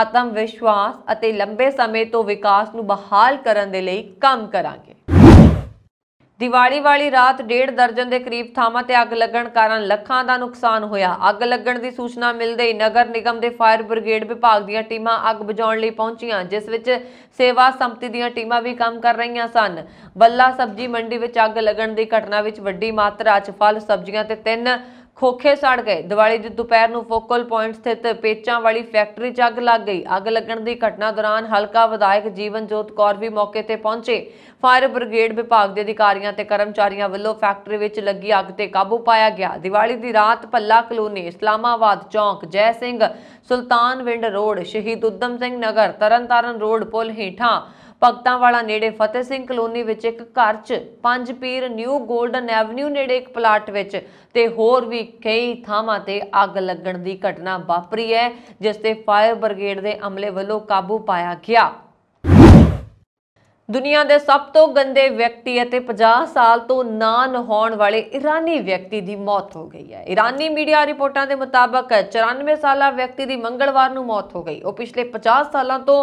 ਆਤਮ ਵਿਸ਼ਵਾਸ ਅਤੇ ਲੰਬੇ ਸਮੇਂ ਤੋਂ ਵਿਕਾਸ ਨੂੰ ਬਹਾਲ ਕਰਨ ਦੇ ਲਈ ਕੰਮ ਕਰਾਂਗੇ ਦੀਵਾਲੀ ਵਾਲੀ ਰਾਤ ਡੇਢ ਦਰਜਨ ਦੇ ਕਰੀਬ ਥਾਵਾਂ ਤੇ ਅੱਗ ਲੱਗਣ ਕਾਰਨ ਲੱਖਾਂ ਦਾ ਨੁਕਸਾਨ ਹੋਇਆ ਅੱਗ ਲੱਗਣ ਦੀ ਸੂਚਨਾ ਮਿਲਦੇ ਹੀ ਨਗਰ ਨਿਗਮ ਦੇ ਫਾਇਰ ਬ੍ਰਿਗੇਡ ਵਿਭਾਗ ਦੀਆਂ ਟੀਮਾਂ ਅੱਗ ਬੁਝਾਉਣ ਲਈ ਪਹੁੰਚੀਆਂ ਜਿਸ ਵਿੱਚ ਸੇਵਾ ਸੰਪਤੀ ਦੀਆਂ ਟੀਮਾਂ ਵੀ ਕੰਮ ਕਰ ਰਹੀਆਂ ਸਨ ਬੱਲਾ ਸਬਜ਼ੀ ਮੰਡੀ ਵਿੱਚ ਅੱਗ ਲੱਗਣ ਦੀ ਘਟਨਾ ਵਿੱਚ ਵੱਡੀ ਮਾਤਰਾ 'ਚ ਫਲ ਸਬਜ਼ੀਆਂ ਤੇ ਤਿੰਨ ਖੋਖੇ ਸੜ ਗਏ ਦੀਵਾਲੀ ਦੀ ਦੁਪਹਿਰ ਨੂੰ ਫੋਕਲ ਪੁਆਇੰਟ ਸਥਿਤ ਪੇਚਾਂ ਵਾਲੀ ਫੈਕਟਰੀ 'ਚ ਅੱਗ ਲੱਗ ਗਈ ਅੱਗ ਲੱਗਣ ਦੀ ਘਟਨਾ ਦੌਰਾਨ ਹਲਕਾ ਵਿਧਾਇਕ ਜੀਵਨਜੋਤ ਕੌਰ ਵੀ ਮੌਕੇ ਤੇ ਪਹੁੰਚੇ ਫਾਇਰ ਬ੍ਰਿਗੇਡ ਵਿਭਾਗ ਦੇ ਅਧਿਕਾਰੀਆਂ ਤੇ ਕਰਮਚਾਰੀਆਂ ਵੱਲੋਂ ਫੈਕਟਰੀ ਵਿੱਚ ਲੱਗੀ ਅੱਗ ਤੇ ਕਾਬੂ ਪਾਇਆ ਗਿਆ ਦੀਵਾਲੀ ਦੀ ਰਾਤ ਪੱਲਾ ਕਲੋਨੀ ਇਸਲਾਮਾਬਾਦ ਚੌਂਕ ਜੈ ਸਿੰਘ ਸੁਲਤਾਨ wind road Shaheed Udham Singh Nagar Tarn Taran road ਪੁਲ ਹੀਠਾਂ ਭਗਤਾਂ ਵਾਲਾ ਨੇੜੇ ਫਤਿਹ ਸਿੰਘ ਕਲੋਨੀ ਵਿੱਚ ਇੱਕ ਘਰ 'ਚ ਪੰਜ ਪੀਰ ਨਿਊ 골ਡਨ ਐਵਨਿਊ ਨੇੜੇ ਇੱਕ ਪਲਾਟ ਵਿੱਚ ਤੇ ਹੋਰ ਵੀ ਕਈ ਥਾਵਾਂ ਤੇ ਅੱਗ ਲੱਗਣ ਦੀ ਘਟਨਾ ਵਾਪਰੀ ਹੈ ਜਿਸ ਤੇ ਫਾਇਰ ਬ੍ਰਿਗੇਡ ਦੇ ਅਮਲੇ ਵੱਲੋਂ ਕਾਬੂ ਪਾਇਆ ਗਿਆ ਦੁਨੀਆ ਦੇ ਸਭ ਤੋਂ ਗੰਦੇ ਵਿਅਕਤੀ ਅਤੇ 50 ਸਾਲ ਤੋਂ ਨਾ ਨਹਾਉਣ ਵਾਲੇ ਇਰਾਨੀ ਵਿਅਕਤੀ ਦੀ ਮੌਤ ਹੋ ਗਈ ਹੈ ਇਰਾਨੀ ਮੀਡੀਆ ਰਿਪੋਰਟਾਂ ਦੇ ਮੁਤਾਬਕ 94 ਸਾਲਾ ਵਿਅਕਤੀ ਦੀ ਮੰਗਲਵਾਰ ਨੂੰ ਮੌਤ ਹੋ ਗਈ ਉਹ ਪਿਛਲੇ 50 ਸਾਲਾਂ ਤੋਂ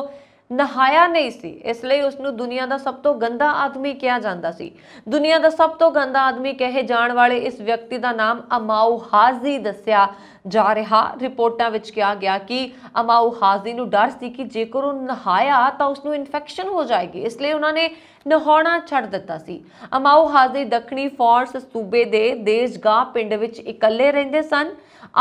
ਨਹਾਇਆ ਨਹੀਂ ਸੀ ਇਸ ਲਈ ਉਸ ਨੂੰ ਦੁਨੀਆ ਦਾ ਸਭ ਤੋਂ ਗੰਦਾ ਆਦਮੀ ਕਿਹਾ ਜਾਂਦਾ ਸੀ ਦੁਨੀਆ ਦਾ ਸਭ ਤੋਂ ਗੰਦਾ ਆਦਮੀ ਕਹੇ ਜਾਣ ਵਾਲੇ ਇਸ ਵਿਅਕਤੀ ਦਾ ਨਾਮ ਅਮਾਉ ਹਾਜ਼ੀ ਦੱਸਿਆ ਜਾ ਰਿਹਾ ਰਿਪੋਰਟਾਂ ਵਿੱਚ ਕਿਹਾ ਗਿਆ ਕਿ ਅਮਾਉ ਹਾਜ਼ੀ ਨੂੰ ਡਰ ਸੀ ਕਿ ਜੇਕਰ ਉਹ ਨਹਾਇਆ ਤਾਂ ਉਸ ਨੂੰ ਇਨਫੈਕਸ਼ਨ ਹੋ ਜਾਏਗੀ ਇਸ ਲਈ ਉਹਨਾਂ ਨੇ ਨਹਾਉਣਾ ਛੱਡ ਦਿੱਤਾ ਸੀ ਅਮਾਉ ਹਾਜ਼ੀ ਦੱਖਣੀ ਫੋਰਸ ਸੂਬੇ ਦੇ ਦੇਸ਼ਗਾ ਪਿੰਡ ਵਿੱਚ ਇਕੱਲੇ ਰਹਿੰਦੇ ਸਨ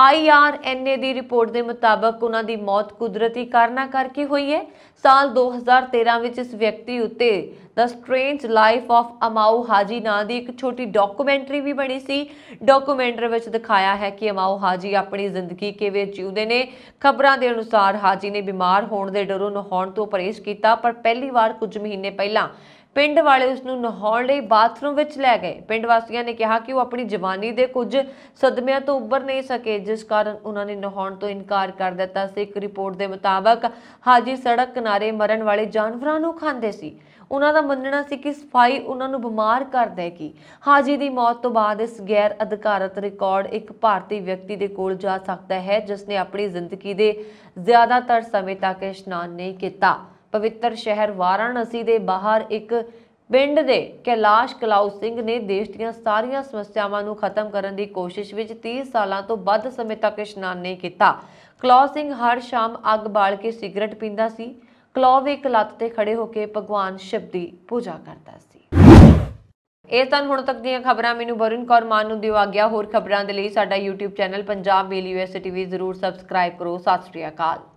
ਆਈਆਰਐਨਏ ਦੀ ਰਿਪੋਰਟ ਦੇ ਮੁਤਾਬਕ ਉਹਨਾਂ ਦੀ ਮੌਤ ਕੁਦਰਤੀ ਕਾਰਨਾਂ ਕਰਕੇ ਹੋਈ ਹੈ ਸਾਲ 2013 ਵਿੱਚ ਇਸ ਵਿਅਕਤੀ ਉੱਤੇ the strange life of Amou Haji ਨਾਂ ਦੀ ਇੱਕ ਛੋਟੀ ਡਾਕੂਮੈਂਟਰੀ ਵੀ ਬਣੀ ਸੀ ਡਾਕੂਮੈਂਟਰੀ ਵਿੱਚ ਦਿਖਾਇਆ ਹੈ ਕਿ ਅਮਾਉ ਹਾਜੀ ਆਪਣੀ ਜ਼ਿੰਦਗੀ ਕਿਵੇਂ ਜਿਉਂਦੇ ਨੇ ਖਬਰਾਂ ਦੇ ਅਨੁਸਾਰ ਹਾਜੀ ਨੇ ਬਿਮਾਰ ਹੋਣ ਦੇ ਡਰੋਂ ਨਹਾਉਣ ਤੋਂ ਪਰਹੇਜ਼ ਕੀਤਾ ਪਰ ਪਹਿਲੀ ਵਾਰ ਕੁਝ ਮਹੀਨੇ ਪਹਿਲਾਂ ਪਿੰਡ ਵਾਲੇ ਉਸ ਨੂੰ ਨਹਾਉਣ ਲਈ ਬਾਥਰੂਮ ਵਿੱਚ ਲੈ ਗਏ ਪਿੰਡ ਵਾਸੀਆਂ ਨੇ ਕਿਹਾ ਕਿ ਉਹ ਆਪਣੀ ਜਵਾਨੀ ਦੇ ਕੁਝ ਸਦਮਿਆਂ ਤੋਂ ਉੱਭਰ ਨਹੀਂ ਸਕੇ ਜਿਸ ਕਾਰਨ ਉਹਨਾਂ ਨੇ ਨਹਾਉਣ ਤੋਂ ਇਨਕਾਰ ਕਰ ਦਿੱਤਾ ਸੀ ਇੱਕ ਰਿਪੋਰਟ ਦੇ ਮੁਤਾਬਕ ਹਾਜੀ ਸੜਕ ਕਿਨਾਰੇ ਮਰਨ ਵਾਲੇ ਜਾਨਵਰਾਂ ਨੂੰ ਖਾਂਦੇ ਸੀ ਉਹਨਾਂ ਦਾ ਮੰਨਣਾ ਸੀ ਕਿ ਸਫਾਈ ਉਹਨਾਂ ਨੂੰ ਬਿਮਾਰ ਕਰ ਦੇਗੀ ਹਾਜੀ ਦੀ ਮੌਤ ਤੋਂ ਬਾਅਦ ਇਸ ਗੈਰ ਅਧਿਕਾਰਤ ਰਿਕਾਰਡ ਇੱਕ ਭਾਰਤੀ ਵਿਅਕਤੀ ਦੇ ਕੋਲ ਜਾ ਸਕਦਾ ਹੈ ਜਿਸ ਨੇ ਆਪਣੀ ਜ਼ਿੰਦਗੀ ਦੇ ਜ਼ਿਆਦਾਤਰ ਸਮੇਂ ਤੱਕ ਇਸ਼ਨਾਨ ਨਹੀਂ ਕੀਤਾ ਪਵਿੱਤਰ ਸ਼ਹਿਰ ਵਾਰਾਣਸੀ ਦੇ ਬਾਹਰ ਇੱਕ ਪਿੰਡ ਦੇ ਕੈਲਾਸ਼ ਕਲਾਉ ਸਿੰਘ ਨੇ ਦੇਸ਼ ਦੀਆਂ ਸਾਰੀਆਂ ਸਮੱਸਿਆਵਾਂ ਨੂੰ ਖਤਮ ਕਰਨ ਦੀ ਕੋਸ਼ਿਸ਼ ਵਿੱਚ 30 ਸਾਲਾਂ ਤੋਂ ਵੱਧ ਸਮੇਂ ਤੱਕ ਇਸ਼ਨਾਨ ਨਹੀਂ ਕੀਤਾ ਕਲਾਉ ਸਿੰਘ ਹਰ ਸ਼ਾਮ ਅੱਗ ਬਾਲ ਕੇ ਸਿਗਰਟ ਪੀਂਦਾ ਸੀ ਕਲੌਵ ਇੱਕ ਲੱਤ ਤੇ ਖੜੇ ਹੋ ਕੇ ਭਗਵਾਨ ਸ਼ਿਵ ਦੀ ਪੂਜਾ ਕਰਦਾ ਸੀ ਇਹ ਤਾਂ ਹੁਣ ਤੱਕ ਦੀਆਂ ਖਬਰਾਂ ਮੈਨੂੰ ਵਰੁਣ ਕੌਰ ਮਾਨ ਨੂੰ ਦਿਵਾ ਗਿਆ ਹੋਰ ਖਬਰਾਂ ਦੇ ਲਈ ਸਾਡਾ YouTube channel Punjab mail US TV ਜ਼ਰੂਰ ਸਬਸਕ੍ਰਾਈਬ ਕਰੋ ਸਤਿ ਸ਼੍ਰੀ ਅਕਾਲ